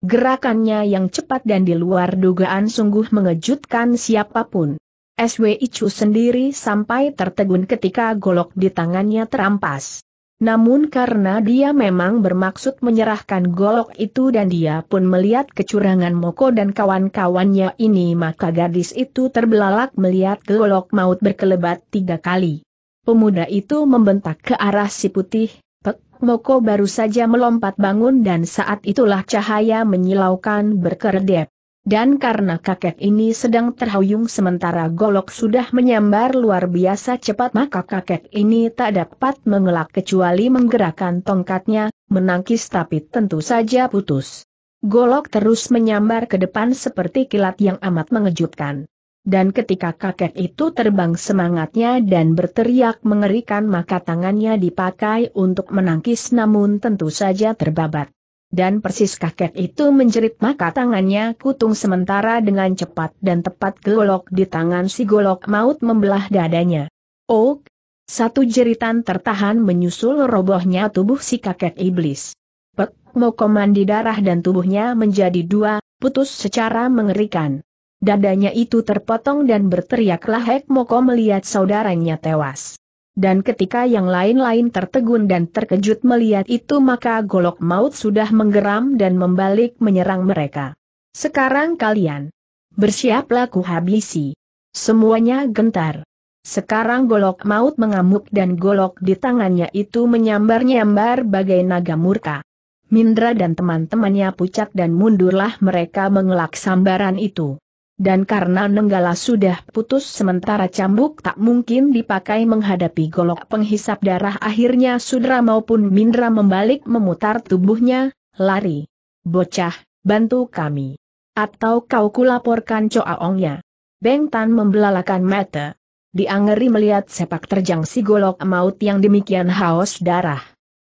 Gerakannya yang cepat dan di luar dugaan sungguh mengejutkan siapapun. SW Icu sendiri sampai tertegun ketika golok di tangannya terampas. Namun karena dia memang bermaksud menyerahkan golok itu dan dia pun melihat kecurangan Moko dan kawan-kawannya ini maka gadis itu terbelalak melihat golok maut berkelebat tiga kali. Pemuda itu membentak ke arah si putih, Pek Moko baru saja melompat bangun dan saat itulah cahaya menyilaukan berkeredep. Dan karena kakek ini sedang terhuyung sementara golok sudah menyambar luar biasa cepat maka kakek ini tak dapat mengelak kecuali menggerakkan tongkatnya, menangkis tapi tentu saja putus. Golok terus menyambar ke depan seperti kilat yang amat mengejutkan dan ketika kakek itu terbang semangatnya dan berteriak mengerikan maka tangannya dipakai untuk menangkis namun tentu saja terbabat. Dan persis kakek itu menjerit maka tangannya kutung sementara dengan cepat dan tepat golok di tangan si golok maut membelah dadanya. Ok! Satu jeritan tertahan menyusul robohnya tubuh si kakek iblis. Pek, mokoman di darah dan tubuhnya menjadi dua, putus secara mengerikan. Dadanya itu terpotong dan berteriaklah Hek Moko melihat saudaranya tewas. Dan ketika yang lain-lain tertegun dan terkejut melihat itu maka golok maut sudah menggeram dan membalik menyerang mereka. Sekarang kalian bersiaplah kuhabisi. Semuanya gentar. Sekarang golok maut mengamuk dan golok di tangannya itu menyambar-nyambar bagai naga murka. Mindra dan teman-temannya pucat dan mundurlah mereka mengelak sambaran itu. Dan karena Nenggala sudah putus sementara cambuk tak mungkin dipakai menghadapi golok penghisap darah akhirnya Sudra maupun Mindra membalik memutar tubuhnya, lari. Bocah, bantu kami. Atau kau kulaporkan coaongnya. Beng Tan membelalakan mata. Diangeri melihat sepak terjang si golok maut yang demikian haus darah.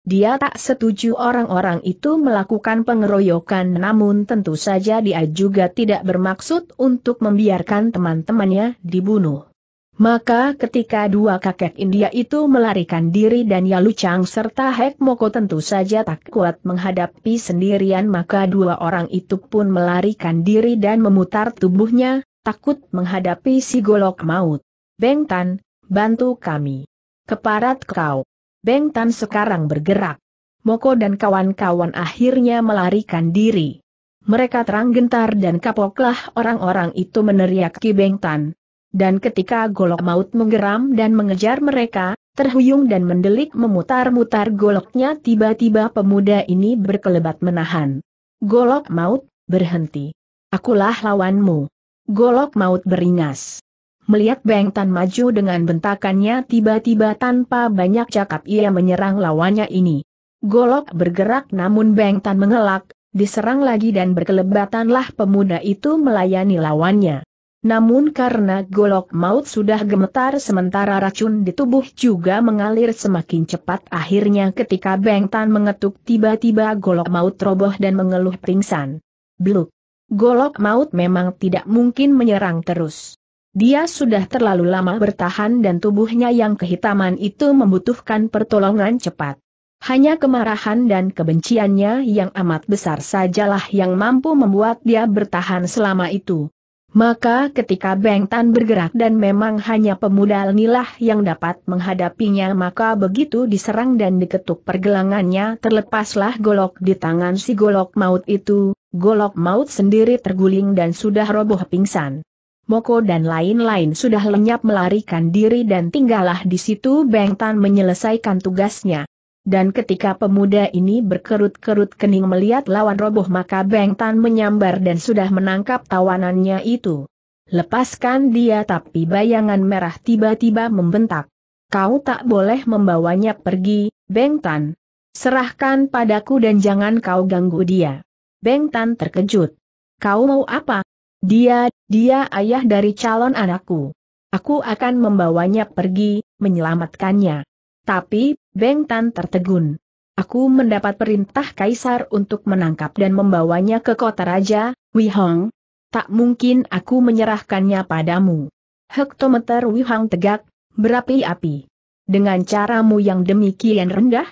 Dia tak setuju orang-orang itu melakukan pengeroyokan namun tentu saja dia juga tidak bermaksud untuk membiarkan teman-temannya dibunuh. Maka ketika dua kakek India itu melarikan diri dan Yalu Chang serta Hek Moko tentu saja tak kuat menghadapi sendirian maka dua orang itu pun melarikan diri dan memutar tubuhnya, takut menghadapi si golok maut. Beng Tan, bantu kami. Keparat kau. Beng Tan sekarang bergerak. Moko dan kawan-kawan akhirnya melarikan diri. Mereka terang gentar dan kapoklah orang-orang itu meneriak Ki Beng Tan. Dan ketika golok maut menggeram dan mengejar mereka, terhuyung dan mendelik memutar-mutar goloknya tiba-tiba pemuda ini berkelebat menahan. Golok maut, berhenti. Akulah lawanmu. Golok maut beringas. Melihat Beng Tan maju dengan bentakannya tiba-tiba tanpa banyak cakap ia menyerang lawannya ini. Golok bergerak namun Beng Tan mengelak, diserang lagi dan berkelebatanlah pemuda itu melayani lawannya. Namun karena golok maut sudah gemetar sementara racun di tubuh juga mengalir semakin cepat akhirnya ketika Beng Tan mengetuk tiba-tiba golok maut roboh dan mengeluh pingsan. Bluk! Golok maut memang tidak mungkin menyerang terus. Dia sudah terlalu lama bertahan dan tubuhnya yang kehitaman itu membutuhkan pertolongan cepat. Hanya kemarahan dan kebenciannya yang amat besar sajalah yang mampu membuat dia bertahan selama itu. Maka ketika Beng Tan bergerak dan memang hanya pemuda nilah yang dapat menghadapinya maka begitu diserang dan diketuk pergelangannya terlepaslah golok di tangan si golok maut itu, golok maut sendiri terguling dan sudah roboh pingsan. Moko dan lain-lain sudah lenyap melarikan diri dan tinggallah di situ Beng Tan menyelesaikan tugasnya. Dan ketika pemuda ini berkerut-kerut kening melihat lawan roboh maka Beng Tan menyambar dan sudah menangkap tawanannya itu. Lepaskan dia tapi bayangan merah tiba-tiba membentak. Kau tak boleh membawanya pergi, Beng Tan. Serahkan padaku dan jangan kau ganggu dia. Beng Tan terkejut. Kau mau apa? Dia, dia ayah dari calon anakku. Aku akan membawanya pergi, menyelamatkannya. Tapi, Beng Tan tertegun. Aku mendapat perintah kaisar untuk menangkap dan membawanya ke kota raja, Wihong. Tak mungkin aku menyerahkannya padamu. Hektometer Wihong tegak, berapi-api. Dengan caramu yang demikian rendah?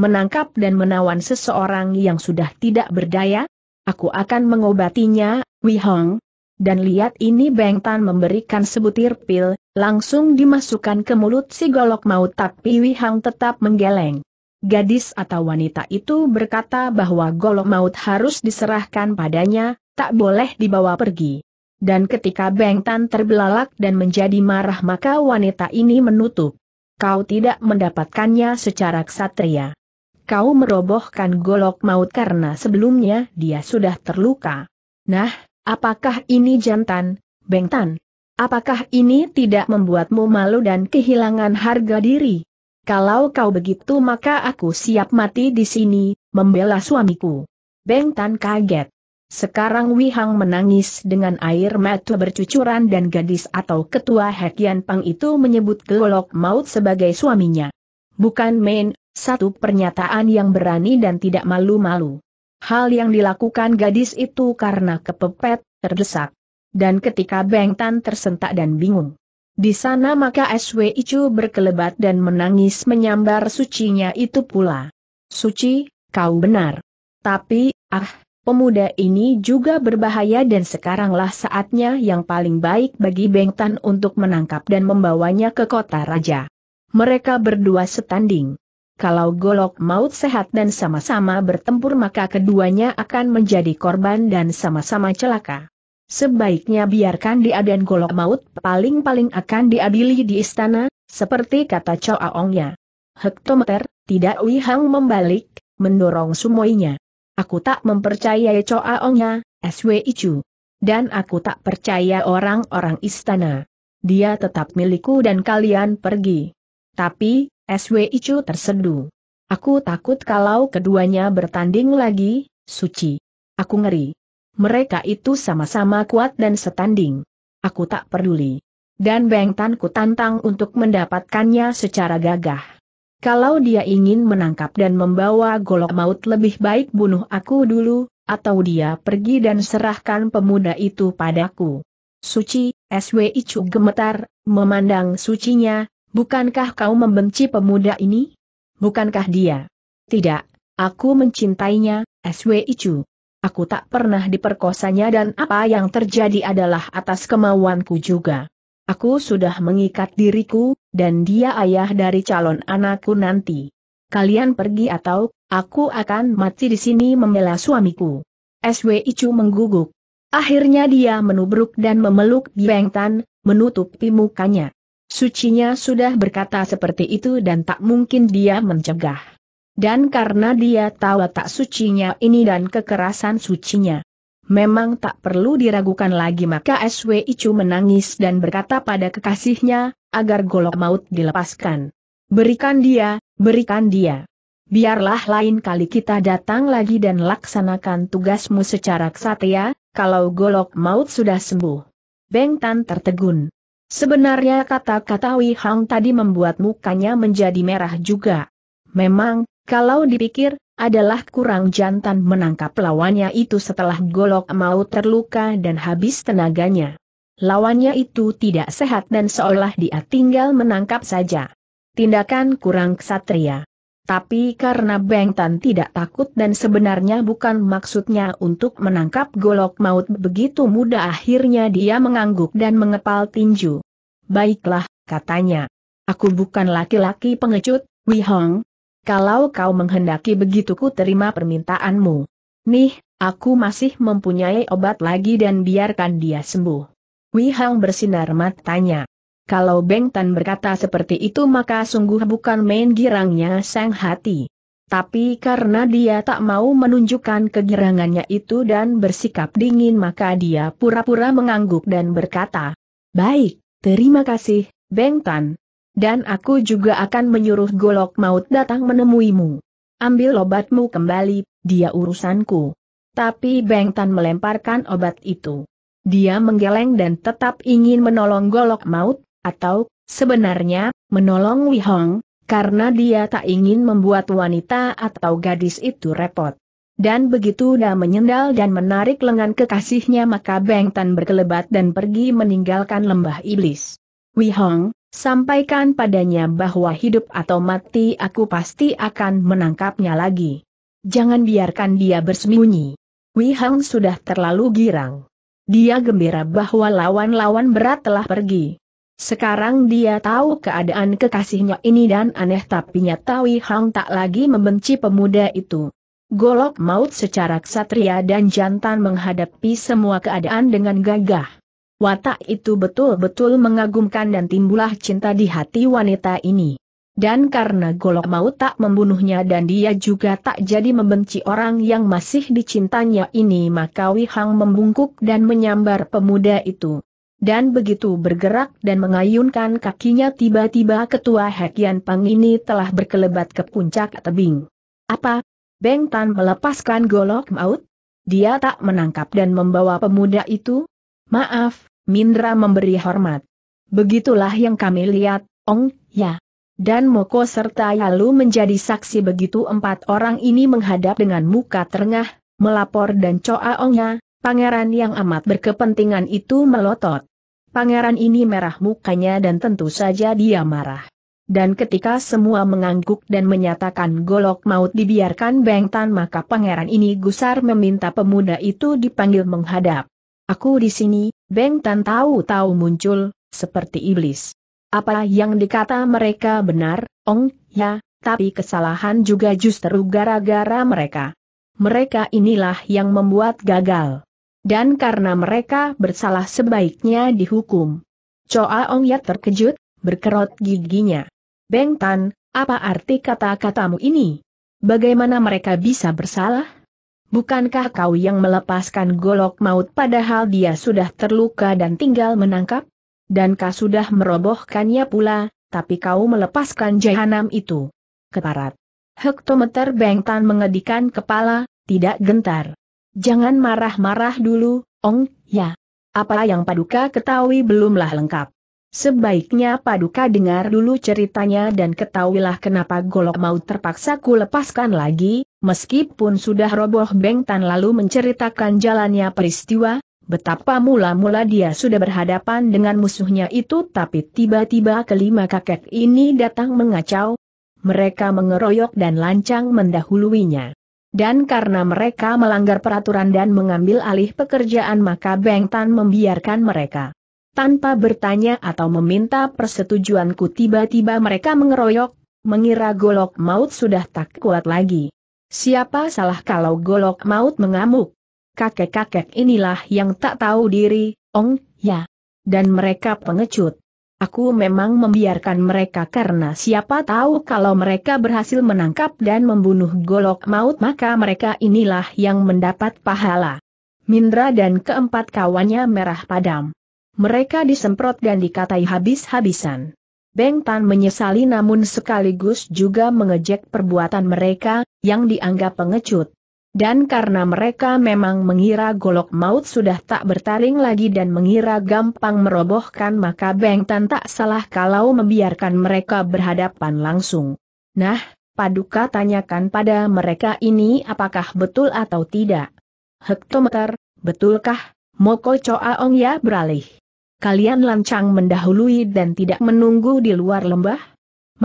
Menangkap dan menawan seseorang yang sudah tidak berdaya? Aku akan mengobatinya, Wihong dan lihat ini Beng Tan memberikan sebutir pil, langsung dimasukkan ke mulut si golok maut tapi Wi Hang tetap menggeleng. Gadis atau wanita itu berkata bahwa golok maut harus diserahkan padanya, tak boleh dibawa pergi. Dan ketika Beng Tan terbelalak dan menjadi marah maka wanita ini menutup. Kau tidak mendapatkannya secara ksatria. Kau merobohkan golok maut karena sebelumnya dia sudah terluka. Nah, Apakah ini jantan, Bengtan? Apakah ini tidak membuatmu malu dan kehilangan harga diri? Kalau kau begitu maka aku siap mati di sini, membela suamiku. Bengtan kaget. Sekarang Wihang menangis dengan air mata bercucuran dan gadis atau ketua Hekian Pang itu menyebut Golok Maut sebagai suaminya. Bukan main, satu pernyataan yang berani dan tidak malu-malu. Hal yang dilakukan gadis itu karena kepepet, terdesak. Dan ketika Beng Tan tersentak dan bingung. Di sana maka SW Icu berkelebat dan menangis menyambar sucinya itu pula. Suci, kau benar. Tapi, ah, pemuda ini juga berbahaya dan sekaranglah saatnya yang paling baik bagi Beng Tan untuk menangkap dan membawanya ke kota raja. Mereka berdua setanding. Kalau golok maut sehat dan sama-sama bertempur maka keduanya akan menjadi korban dan sama-sama celaka. Sebaiknya biarkan dia dan golok maut paling-paling akan diadili di istana, seperti kata Choaongnya. Hektometer, tidak Wihang membalik, mendorong sumoinya. Aku tak mempercayai Choaongnya, SW Ichu. Dan aku tak percaya orang-orang istana. Dia tetap milikku dan kalian pergi. Tapi, Icu tersendu. Aku takut kalau keduanya bertanding lagi, suci. Aku ngeri. Mereka itu sama-sama kuat dan setanding. Aku tak peduli. Dan Beng Tan ku tantang untuk mendapatkannya secara gagah. Kalau dia ingin menangkap dan membawa golok maut lebih baik bunuh aku dulu, atau dia pergi dan serahkan pemuda itu padaku. Suci, SW Icu gemetar, memandang sucinya, Bukankah kau membenci pemuda ini? Bukankah dia? Tidak, aku mencintainya, SW Icu. Aku tak pernah diperkosanya dan apa yang terjadi adalah atas kemauanku juga. Aku sudah mengikat diriku, dan dia ayah dari calon anakku nanti. Kalian pergi atau, aku akan mati di sini membela suamiku. SW Icu mengguguk. Akhirnya dia menubruk dan memeluk Bieng Tan, menutupi mukanya. Sucinya sudah berkata seperti itu dan tak mungkin dia mencegah. Dan karena dia tahu tak sucinya ini dan kekerasan sucinya. Memang tak perlu diragukan lagi maka SW Icu menangis dan berkata pada kekasihnya, agar golok maut dilepaskan. Berikan dia, berikan dia. Biarlah lain kali kita datang lagi dan laksanakan tugasmu secara kesatria, ya, kalau golok maut sudah sembuh. Beng Tan tertegun. Sebenarnya kata-kata Wei Hang tadi membuat mukanya menjadi merah juga. Memang, kalau dipikir, adalah kurang jantan menangkap lawannya itu setelah golok mau terluka dan habis tenaganya. Lawannya itu tidak sehat dan seolah dia tinggal menangkap saja. Tindakan kurang ksatria. Tapi karena Beng Tan tidak takut dan sebenarnya bukan maksudnya untuk menangkap golok maut begitu mudah akhirnya dia mengangguk dan mengepal tinju. Baiklah, katanya. Aku bukan laki-laki pengecut, Hong. Kalau kau menghendaki begitu ku terima permintaanmu. Nih, aku masih mempunyai obat lagi dan biarkan dia sembuh. Hong bersinar matanya. Kalau Beng Tan berkata seperti itu maka sungguh bukan main girangnya sang hati. Tapi karena dia tak mau menunjukkan kegirangannya itu dan bersikap dingin maka dia pura-pura mengangguk dan berkata, Baik, terima kasih, Beng Tan. Dan aku juga akan menyuruh Golok Maut datang menemuimu. Ambil obatmu kembali, dia urusanku. Tapi Beng Tan melemparkan obat itu. Dia menggeleng dan tetap ingin menolong Golok Maut, atau, sebenarnya, menolong Wihong, karena dia tak ingin membuat wanita atau gadis itu repot. Dan begitu dia menyendal dan menarik lengan kekasihnya maka Beng Tan berkelebat dan pergi meninggalkan lembah iblis. Wihong, sampaikan padanya bahwa hidup atau mati aku pasti akan menangkapnya lagi. Jangan biarkan dia bersembunyi. Wihong sudah terlalu girang. Dia gembira bahwa lawan-lawan berat telah pergi. Sekarang dia tahu keadaan kekasihnya ini dan aneh tapi nyata Wi Hang tak lagi membenci pemuda itu. Golok maut secara ksatria dan jantan menghadapi semua keadaan dengan gagah. Watak itu betul-betul mengagumkan dan timbullah cinta di hati wanita ini. Dan karena golok maut tak membunuhnya dan dia juga tak jadi membenci orang yang masih dicintanya ini maka Wi Hang membungkuk dan menyambar pemuda itu dan begitu bergerak dan mengayunkan kakinya tiba-tiba ketua Hekian Pang ini telah berkelebat ke puncak tebing. Apa? Beng Tan melepaskan golok maut? Dia tak menangkap dan membawa pemuda itu? Maaf, Mindra memberi hormat. Begitulah yang kami lihat, Ong, ya. Dan Moko serta Yalu menjadi saksi begitu empat orang ini menghadap dengan muka terengah, melapor dan coa Ongnya, pangeran yang amat berkepentingan itu melotot. Pangeran ini merah mukanya dan tentu saja dia marah. Dan ketika semua mengangguk dan menyatakan golok maut dibiarkan Bengtan maka pangeran ini gusar meminta pemuda itu dipanggil menghadap. Aku di sini, Bengtan tahu-tahu muncul, seperti iblis. Apa yang dikata mereka benar, ong, ya, tapi kesalahan juga justru gara-gara mereka. Mereka inilah yang membuat gagal dan karena mereka bersalah sebaiknya dihukum. Choa Ong Yat terkejut, berkerut giginya. Beng Tan, apa arti kata-katamu ini? Bagaimana mereka bisa bersalah? Bukankah kau yang melepaskan golok maut padahal dia sudah terluka dan tinggal menangkap? Dan kau sudah merobohkannya pula, tapi kau melepaskan jahanam itu. Keparat. Hektometer Beng Tan mengedikan kepala, tidak gentar. Jangan marah-marah dulu, Ong, ya. Apa yang Paduka ketahui belumlah lengkap. Sebaiknya Paduka dengar dulu ceritanya dan ketahuilah kenapa golok mau terpaksa ku lepaskan lagi, meskipun sudah roboh tan lalu menceritakan jalannya peristiwa, betapa mula-mula dia sudah berhadapan dengan musuhnya itu tapi tiba-tiba kelima kakek ini datang mengacau. Mereka mengeroyok dan lancang mendahuluinya. Dan karena mereka melanggar peraturan dan mengambil alih pekerjaan maka Beng Tan membiarkan mereka. Tanpa bertanya atau meminta persetujuanku tiba-tiba mereka mengeroyok, mengira golok maut sudah tak kuat lagi. Siapa salah kalau golok maut mengamuk? Kakek-kakek inilah yang tak tahu diri, ong, ya. Dan mereka pengecut. Aku memang membiarkan mereka karena siapa tahu kalau mereka berhasil menangkap dan membunuh golok maut maka mereka inilah yang mendapat pahala. Mindra dan keempat kawannya merah padam. Mereka disemprot dan dikatai habis-habisan. Beng Tan menyesali namun sekaligus juga mengejek perbuatan mereka, yang dianggap pengecut. Dan karena mereka memang mengira golok maut sudah tak bertaring lagi dan mengira gampang merobohkan maka Beng Tan tak salah kalau membiarkan mereka berhadapan langsung. Nah, Paduka tanyakan pada mereka ini apakah betul atau tidak. Hektometer, betulkah, Moko ong ya beralih. Kalian lancang mendahului dan tidak menunggu di luar lembah?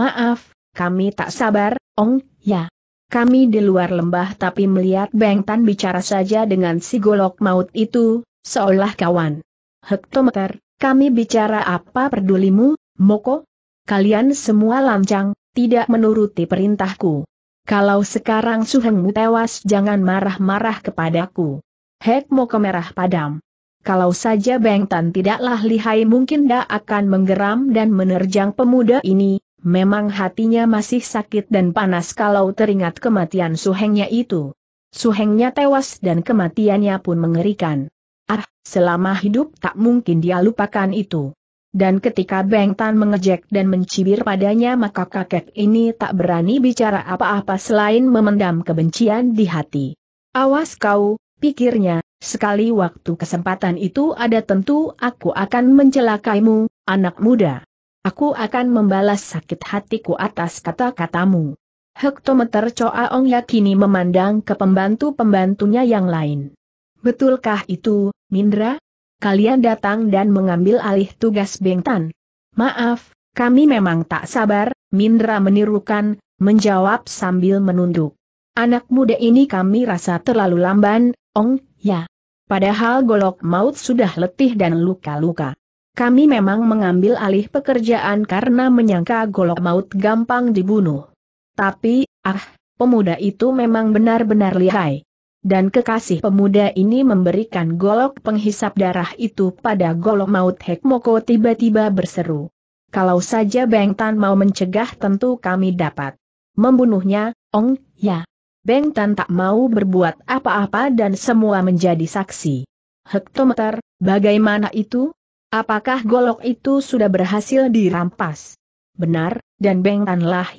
Maaf, kami tak sabar, Ong, ya. Kami di luar lembah tapi melihat Beng Tan bicara saja dengan si golok maut itu, seolah kawan. Hektometer, kami bicara apa pedulimu, Moko? Kalian semua lancang, tidak menuruti perintahku. Kalau sekarang Suhengmu tewas jangan marah-marah kepadaku. Hek Moko merah padam. Kalau saja Beng Tan tidaklah lihai mungkin dia akan menggeram dan menerjang pemuda ini, Memang hatinya masih sakit dan panas kalau teringat kematian suhengnya itu. Suhengnya tewas dan kematiannya pun mengerikan. Ah, selama hidup tak mungkin dia lupakan itu. Dan ketika Beng Tan mengejek dan mencibir padanya maka kakek ini tak berani bicara apa-apa selain memendam kebencian di hati. Awas kau, pikirnya, sekali waktu kesempatan itu ada tentu aku akan mencelakaimu, anak muda. Aku akan membalas sakit hatiku atas kata-katamu. Hektometer Choa Ong yakini memandang ke pembantu-pembantunya yang lain. Betulkah itu, Mindra? Kalian datang dan mengambil alih tugas Bengtan. Maaf, kami memang tak sabar, Mindra menirukan, menjawab sambil menunduk. Anak muda ini kami rasa terlalu lamban, Ong, ya. Padahal golok maut sudah letih dan luka-luka. Kami memang mengambil alih pekerjaan karena menyangka golok maut gampang dibunuh. Tapi, ah, pemuda itu memang benar-benar lihai. Dan kekasih pemuda ini memberikan golok penghisap darah itu pada golok maut Hekmoko tiba-tiba berseru. Kalau saja Beng Tan mau mencegah tentu kami dapat membunuhnya, ong, ya. Beng Tan tak mau berbuat apa-apa dan semua menjadi saksi. Hektometer, bagaimana itu? Apakah golok itu sudah berhasil dirampas? Benar, dan Beng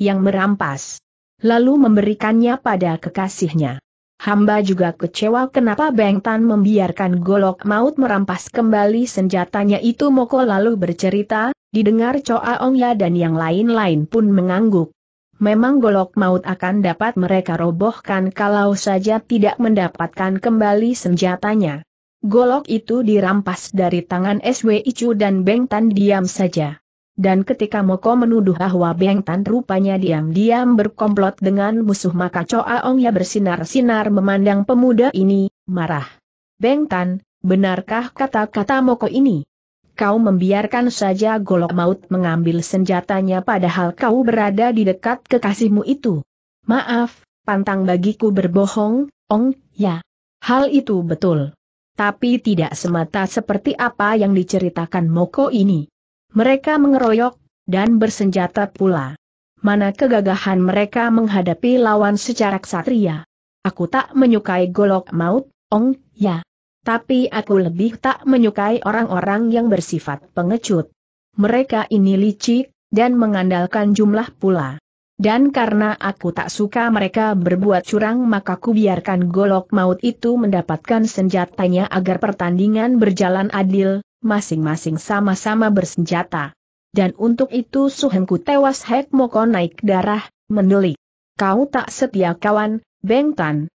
yang merampas. Lalu memberikannya pada kekasihnya. Hamba juga kecewa kenapa Beng Tan membiarkan golok maut merampas kembali senjatanya itu Moko lalu bercerita, didengar Choa Ya dan yang lain-lain pun mengangguk. Memang golok maut akan dapat mereka robohkan kalau saja tidak mendapatkan kembali senjatanya. Golok itu dirampas dari tangan SW Icu dan Beng Tan diam saja. Dan ketika Moko menuduh bahwa Beng Tan rupanya diam-diam berkomplot dengan musuh maka Choa ya bersinar-sinar memandang pemuda ini, marah. Beng Tan, benarkah kata-kata Moko ini? Kau membiarkan saja golok maut mengambil senjatanya padahal kau berada di dekat kekasihmu itu. Maaf, pantang bagiku berbohong, Ong, ya. Hal itu betul tapi tidak semata seperti apa yang diceritakan Moko ini. Mereka mengeroyok, dan bersenjata pula. Mana kegagahan mereka menghadapi lawan secara ksatria. Aku tak menyukai golok maut, ong, ya. Tapi aku lebih tak menyukai orang-orang yang bersifat pengecut. Mereka ini licik, dan mengandalkan jumlah pula. Dan karena aku tak suka mereka berbuat curang maka ku biarkan golok maut itu mendapatkan senjatanya agar pertandingan berjalan adil, masing-masing sama-sama bersenjata. Dan untuk itu Suhengku tewas Hek Moko naik darah, menelik. Kau tak setia kawan, Beng Tan.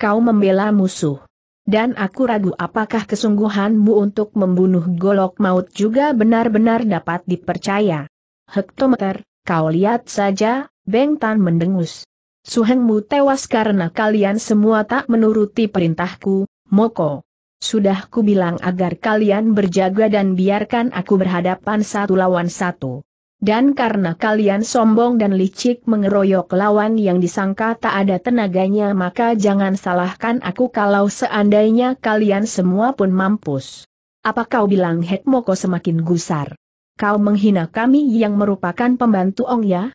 Kau membela musuh. Dan aku ragu apakah kesungguhanmu untuk membunuh golok maut juga benar-benar dapat dipercaya. Hektometer, kau lihat saja, Beng Tan mendengus. Suhengmu tewas karena kalian semua tak menuruti perintahku, Moko. Sudah ku bilang agar kalian berjaga dan biarkan aku berhadapan satu lawan satu. Dan karena kalian sombong dan licik mengeroyok lawan yang disangka tak ada tenaganya maka jangan salahkan aku kalau seandainya kalian semua pun mampus. Apa kau bilang Het Moko semakin gusar? Kau menghina kami yang merupakan pembantu Ong ya?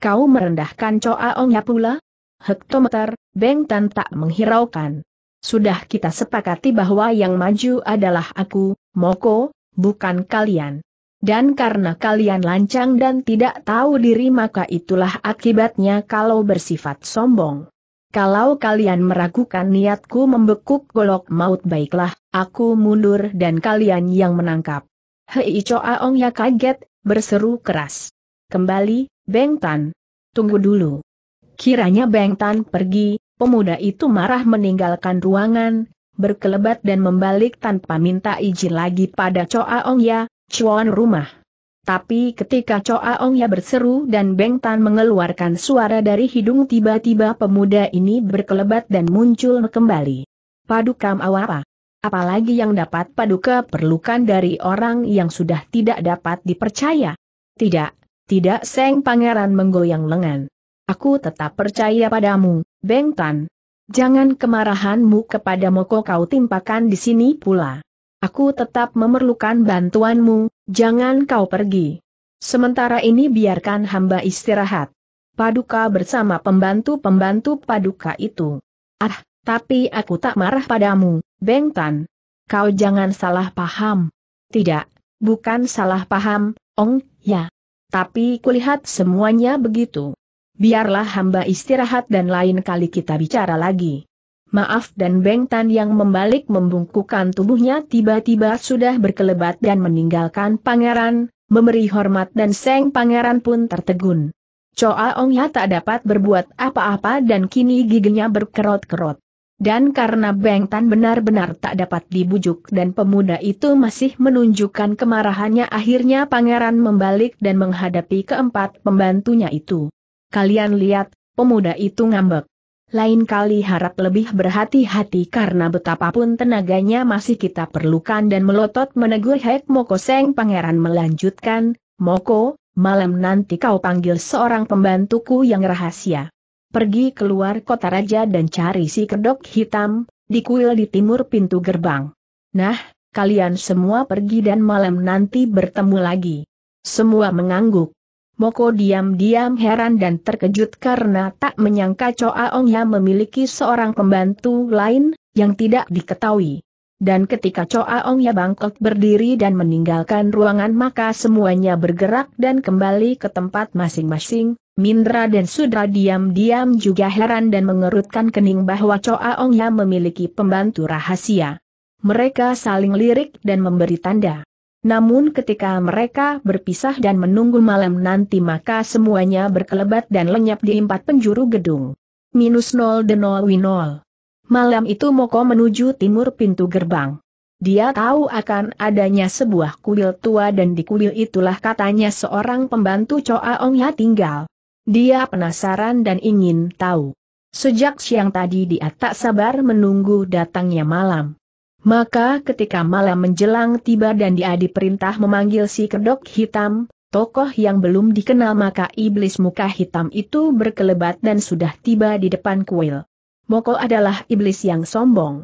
kau merendahkan Coa Ongnya pula? Hektometer, Beng Tan tak menghiraukan. Sudah kita sepakati bahwa yang maju adalah aku, Moko, bukan kalian. Dan karena kalian lancang dan tidak tahu diri maka itulah akibatnya kalau bersifat sombong. Kalau kalian meragukan niatku membekuk golok maut baiklah, aku mundur dan kalian yang menangkap. Hei Coa Ong ya kaget, berseru keras. Kembali, Beng Tan. Tunggu dulu. Kiranya Beng Tan pergi, pemuda itu marah meninggalkan ruangan, berkelebat dan membalik tanpa minta izin lagi pada Choa Ong Ya, cuan rumah. Tapi ketika Choa Ong Ya berseru dan Beng Tan mengeluarkan suara dari hidung tiba-tiba pemuda ini berkelebat dan muncul kembali. Paduka Mawapa. Apalagi yang dapat paduka perlukan dari orang yang sudah tidak dapat dipercaya. Tidak, tidak Seng Pangeran menggoyang lengan. Aku tetap percaya padamu, Beng Tan. Jangan kemarahanmu kepada Moko kau timpakan di sini pula. Aku tetap memerlukan bantuanmu, jangan kau pergi. Sementara ini biarkan hamba istirahat. Paduka bersama pembantu-pembantu Paduka itu. Ah, tapi aku tak marah padamu, Beng Tan. Kau jangan salah paham. Tidak, bukan salah paham, Ong, ya tapi kulihat semuanya begitu. Biarlah hamba istirahat dan lain kali kita bicara lagi. Maaf dan Beng Tan yang membalik membungkukan tubuhnya tiba-tiba sudah berkelebat dan meninggalkan pangeran, memberi hormat dan seng pangeran pun tertegun. Choa Ong Ya tak dapat berbuat apa-apa dan kini giginya berkerot-kerot. Dan karena Beng Tan benar-benar tak dapat dibujuk dan pemuda itu masih menunjukkan kemarahannya akhirnya pangeran membalik dan menghadapi keempat pembantunya itu. Kalian lihat, pemuda itu ngambek. Lain kali harap lebih berhati-hati karena betapapun tenaganya masih kita perlukan dan melotot menegur Hek Moko Seng pangeran melanjutkan, Moko, malam nanti kau panggil seorang pembantuku yang rahasia pergi keluar kota raja dan cari si kedok hitam, di kuil di timur pintu gerbang. Nah, kalian semua pergi dan malam nanti bertemu lagi. Semua mengangguk. Moko diam-diam heran dan terkejut karena tak menyangka coa Ong yang memiliki seorang pembantu lain, yang tidak diketahui. Dan ketika Choa Ya bangkok berdiri dan meninggalkan ruangan maka semuanya bergerak dan kembali ke tempat masing-masing, Mindra dan Sudra diam-diam juga heran dan mengerutkan kening bahwa Choa Ya memiliki pembantu rahasia. Mereka saling lirik dan memberi tanda. Namun ketika mereka berpisah dan menunggu malam nanti maka semuanya berkelebat dan lenyap di empat penjuru gedung. Minus 0 de 0 0. Malam itu Moko menuju timur pintu gerbang. Dia tahu akan adanya sebuah kuil tua dan di kuil itulah katanya seorang pembantu Choa Ongya tinggal. Dia penasaran dan ingin tahu. Sejak siang tadi dia tak sabar menunggu datangnya malam. Maka ketika malam menjelang tiba dan dia diperintah memanggil si kedok hitam, tokoh yang belum dikenal maka iblis muka hitam itu berkelebat dan sudah tiba di depan kuil. Moko adalah iblis yang sombong.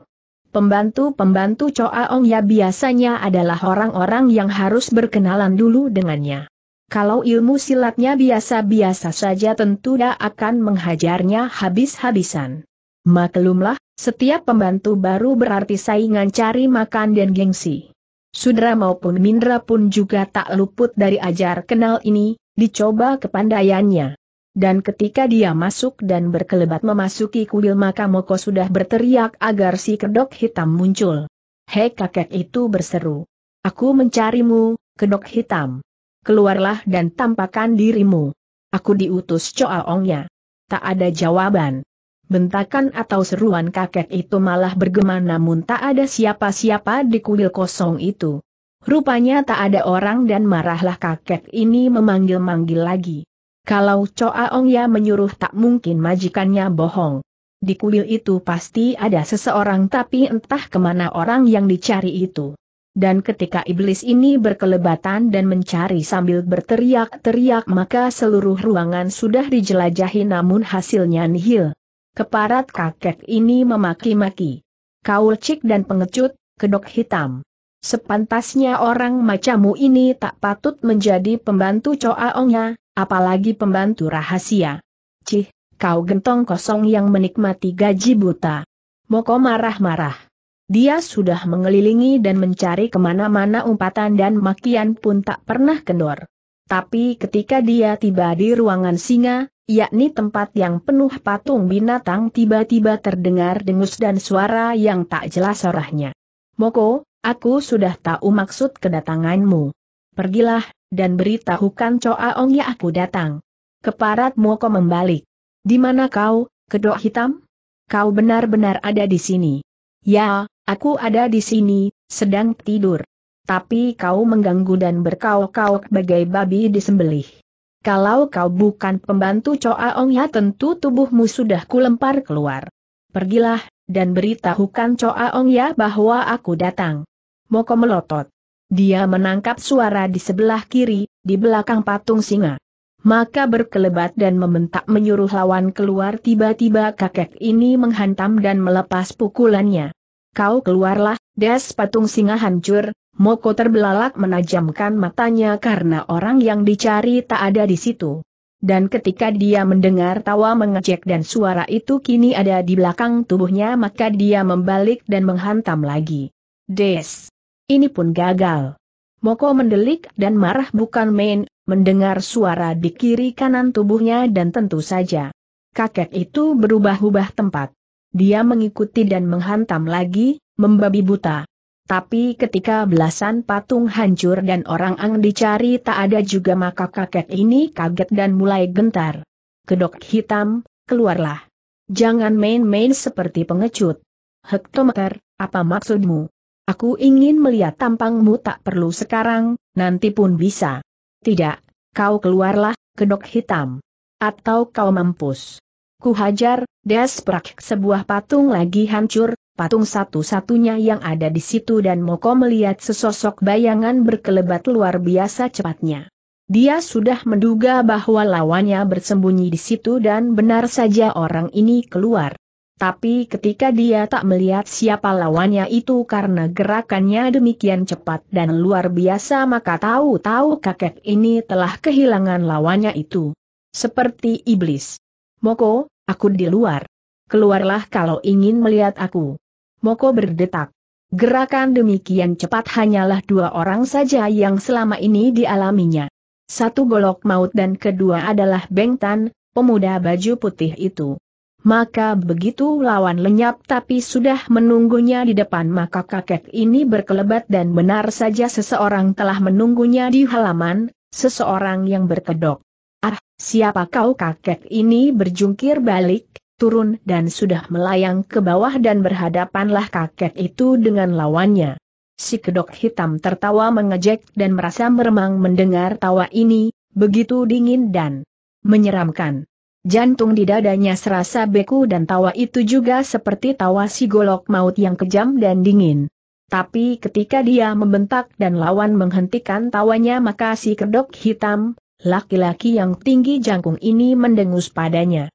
Pembantu-pembantu Choa Ong ya biasanya adalah orang-orang yang harus berkenalan dulu dengannya. Kalau ilmu silatnya biasa-biasa saja tentu dia akan menghajarnya habis-habisan. Maklumlah, setiap pembantu baru berarti saingan cari makan dan gengsi. Sudra maupun Mindra pun juga tak luput dari ajar kenal ini, dicoba kepandaiannya dan ketika dia masuk dan berkelebat memasuki kuil maka Moko sudah berteriak agar si kedok hitam muncul. Hei kakek itu berseru. Aku mencarimu, kedok hitam. Keluarlah dan tampakkan dirimu. Aku diutus Ongnya. Tak ada jawaban. Bentakan atau seruan kakek itu malah bergema namun tak ada siapa-siapa di kuil kosong itu. Rupanya tak ada orang dan marahlah kakek ini memanggil-manggil lagi. Kalau Choa ya menyuruh tak mungkin majikannya bohong. Di kuil itu pasti ada seseorang tapi entah kemana orang yang dicari itu. Dan ketika iblis ini berkelebatan dan mencari sambil berteriak-teriak maka seluruh ruangan sudah dijelajahi namun hasilnya nihil. Keparat kakek ini memaki-maki. Kaulcik dan pengecut, kedok hitam. Sepantasnya orang macamu ini tak patut menjadi pembantu ya apalagi pembantu rahasia. Cih, kau gentong kosong yang menikmati gaji buta. Moko marah-marah. Dia sudah mengelilingi dan mencari kemana-mana umpatan dan makian pun tak pernah kendor. Tapi ketika dia tiba di ruangan singa, yakni tempat yang penuh patung binatang tiba-tiba terdengar dengus dan suara yang tak jelas arahnya. Moko, aku sudah tahu maksud kedatanganmu. Pergilah, dan beritahukan Choa Ong ya aku datang. Keparat Moko membalik. Di mana kau, kedok hitam? Kau benar-benar ada di sini. Ya, aku ada di sini, sedang tidur. Tapi kau mengganggu dan berkaok-kaok bagai babi disembelih. Kalau kau bukan pembantu Choa Ong ya tentu tubuhmu sudah kulempar keluar. Pergilah, dan beritahukan Choa Ong ya bahwa aku datang. Moko melotot. Dia menangkap suara di sebelah kiri, di belakang patung singa. Maka berkelebat dan membentak menyuruh lawan keluar tiba-tiba kakek ini menghantam dan melepas pukulannya. Kau keluarlah, des patung singa hancur, Moko terbelalak menajamkan matanya karena orang yang dicari tak ada di situ. Dan ketika dia mendengar tawa mengejek dan suara itu kini ada di belakang tubuhnya maka dia membalik dan menghantam lagi. Des! Ini pun gagal. Moko mendelik dan marah bukan main, mendengar suara di kiri kanan tubuhnya dan tentu saja. Kakek itu berubah-ubah tempat. Dia mengikuti dan menghantam lagi, membabi buta. Tapi ketika belasan patung hancur dan orang ang dicari tak ada juga maka kakek ini kaget dan mulai gentar. Kedok hitam, keluarlah. Jangan main-main seperti pengecut. Hektometer, apa maksudmu? Aku ingin melihat tampangmu tak perlu sekarang, nanti pun bisa. Tidak, kau keluarlah, kedok hitam. Atau kau mampus. Kuhajar, Desprak sebuah patung lagi hancur, patung satu-satunya yang ada di situ dan Moko melihat sesosok bayangan berkelebat luar biasa cepatnya. Dia sudah menduga bahwa lawannya bersembunyi di situ dan benar saja orang ini keluar. Tapi ketika dia tak melihat siapa lawannya itu karena gerakannya demikian cepat dan luar biasa maka tahu-tahu kakek ini telah kehilangan lawannya itu. Seperti iblis. Moko, aku di luar. Keluarlah kalau ingin melihat aku. Moko berdetak. Gerakan demikian cepat hanyalah dua orang saja yang selama ini dialaminya. Satu golok maut dan kedua adalah Bengtan, pemuda baju putih itu. Maka begitu lawan lenyap tapi sudah menunggunya di depan maka kakek ini berkelebat dan benar saja seseorang telah menunggunya di halaman, seseorang yang berkedok. Ah, siapa kau kakek ini berjungkir balik, turun dan sudah melayang ke bawah dan berhadapanlah kakek itu dengan lawannya. Si kedok hitam tertawa mengejek dan merasa meremang mendengar tawa ini, begitu dingin dan menyeramkan. Jantung di dadanya serasa beku dan tawa itu juga seperti tawa si golok maut yang kejam dan dingin. Tapi ketika dia membentak dan lawan menghentikan tawanya maka si kedok hitam, laki-laki yang tinggi jangkung ini mendengus padanya.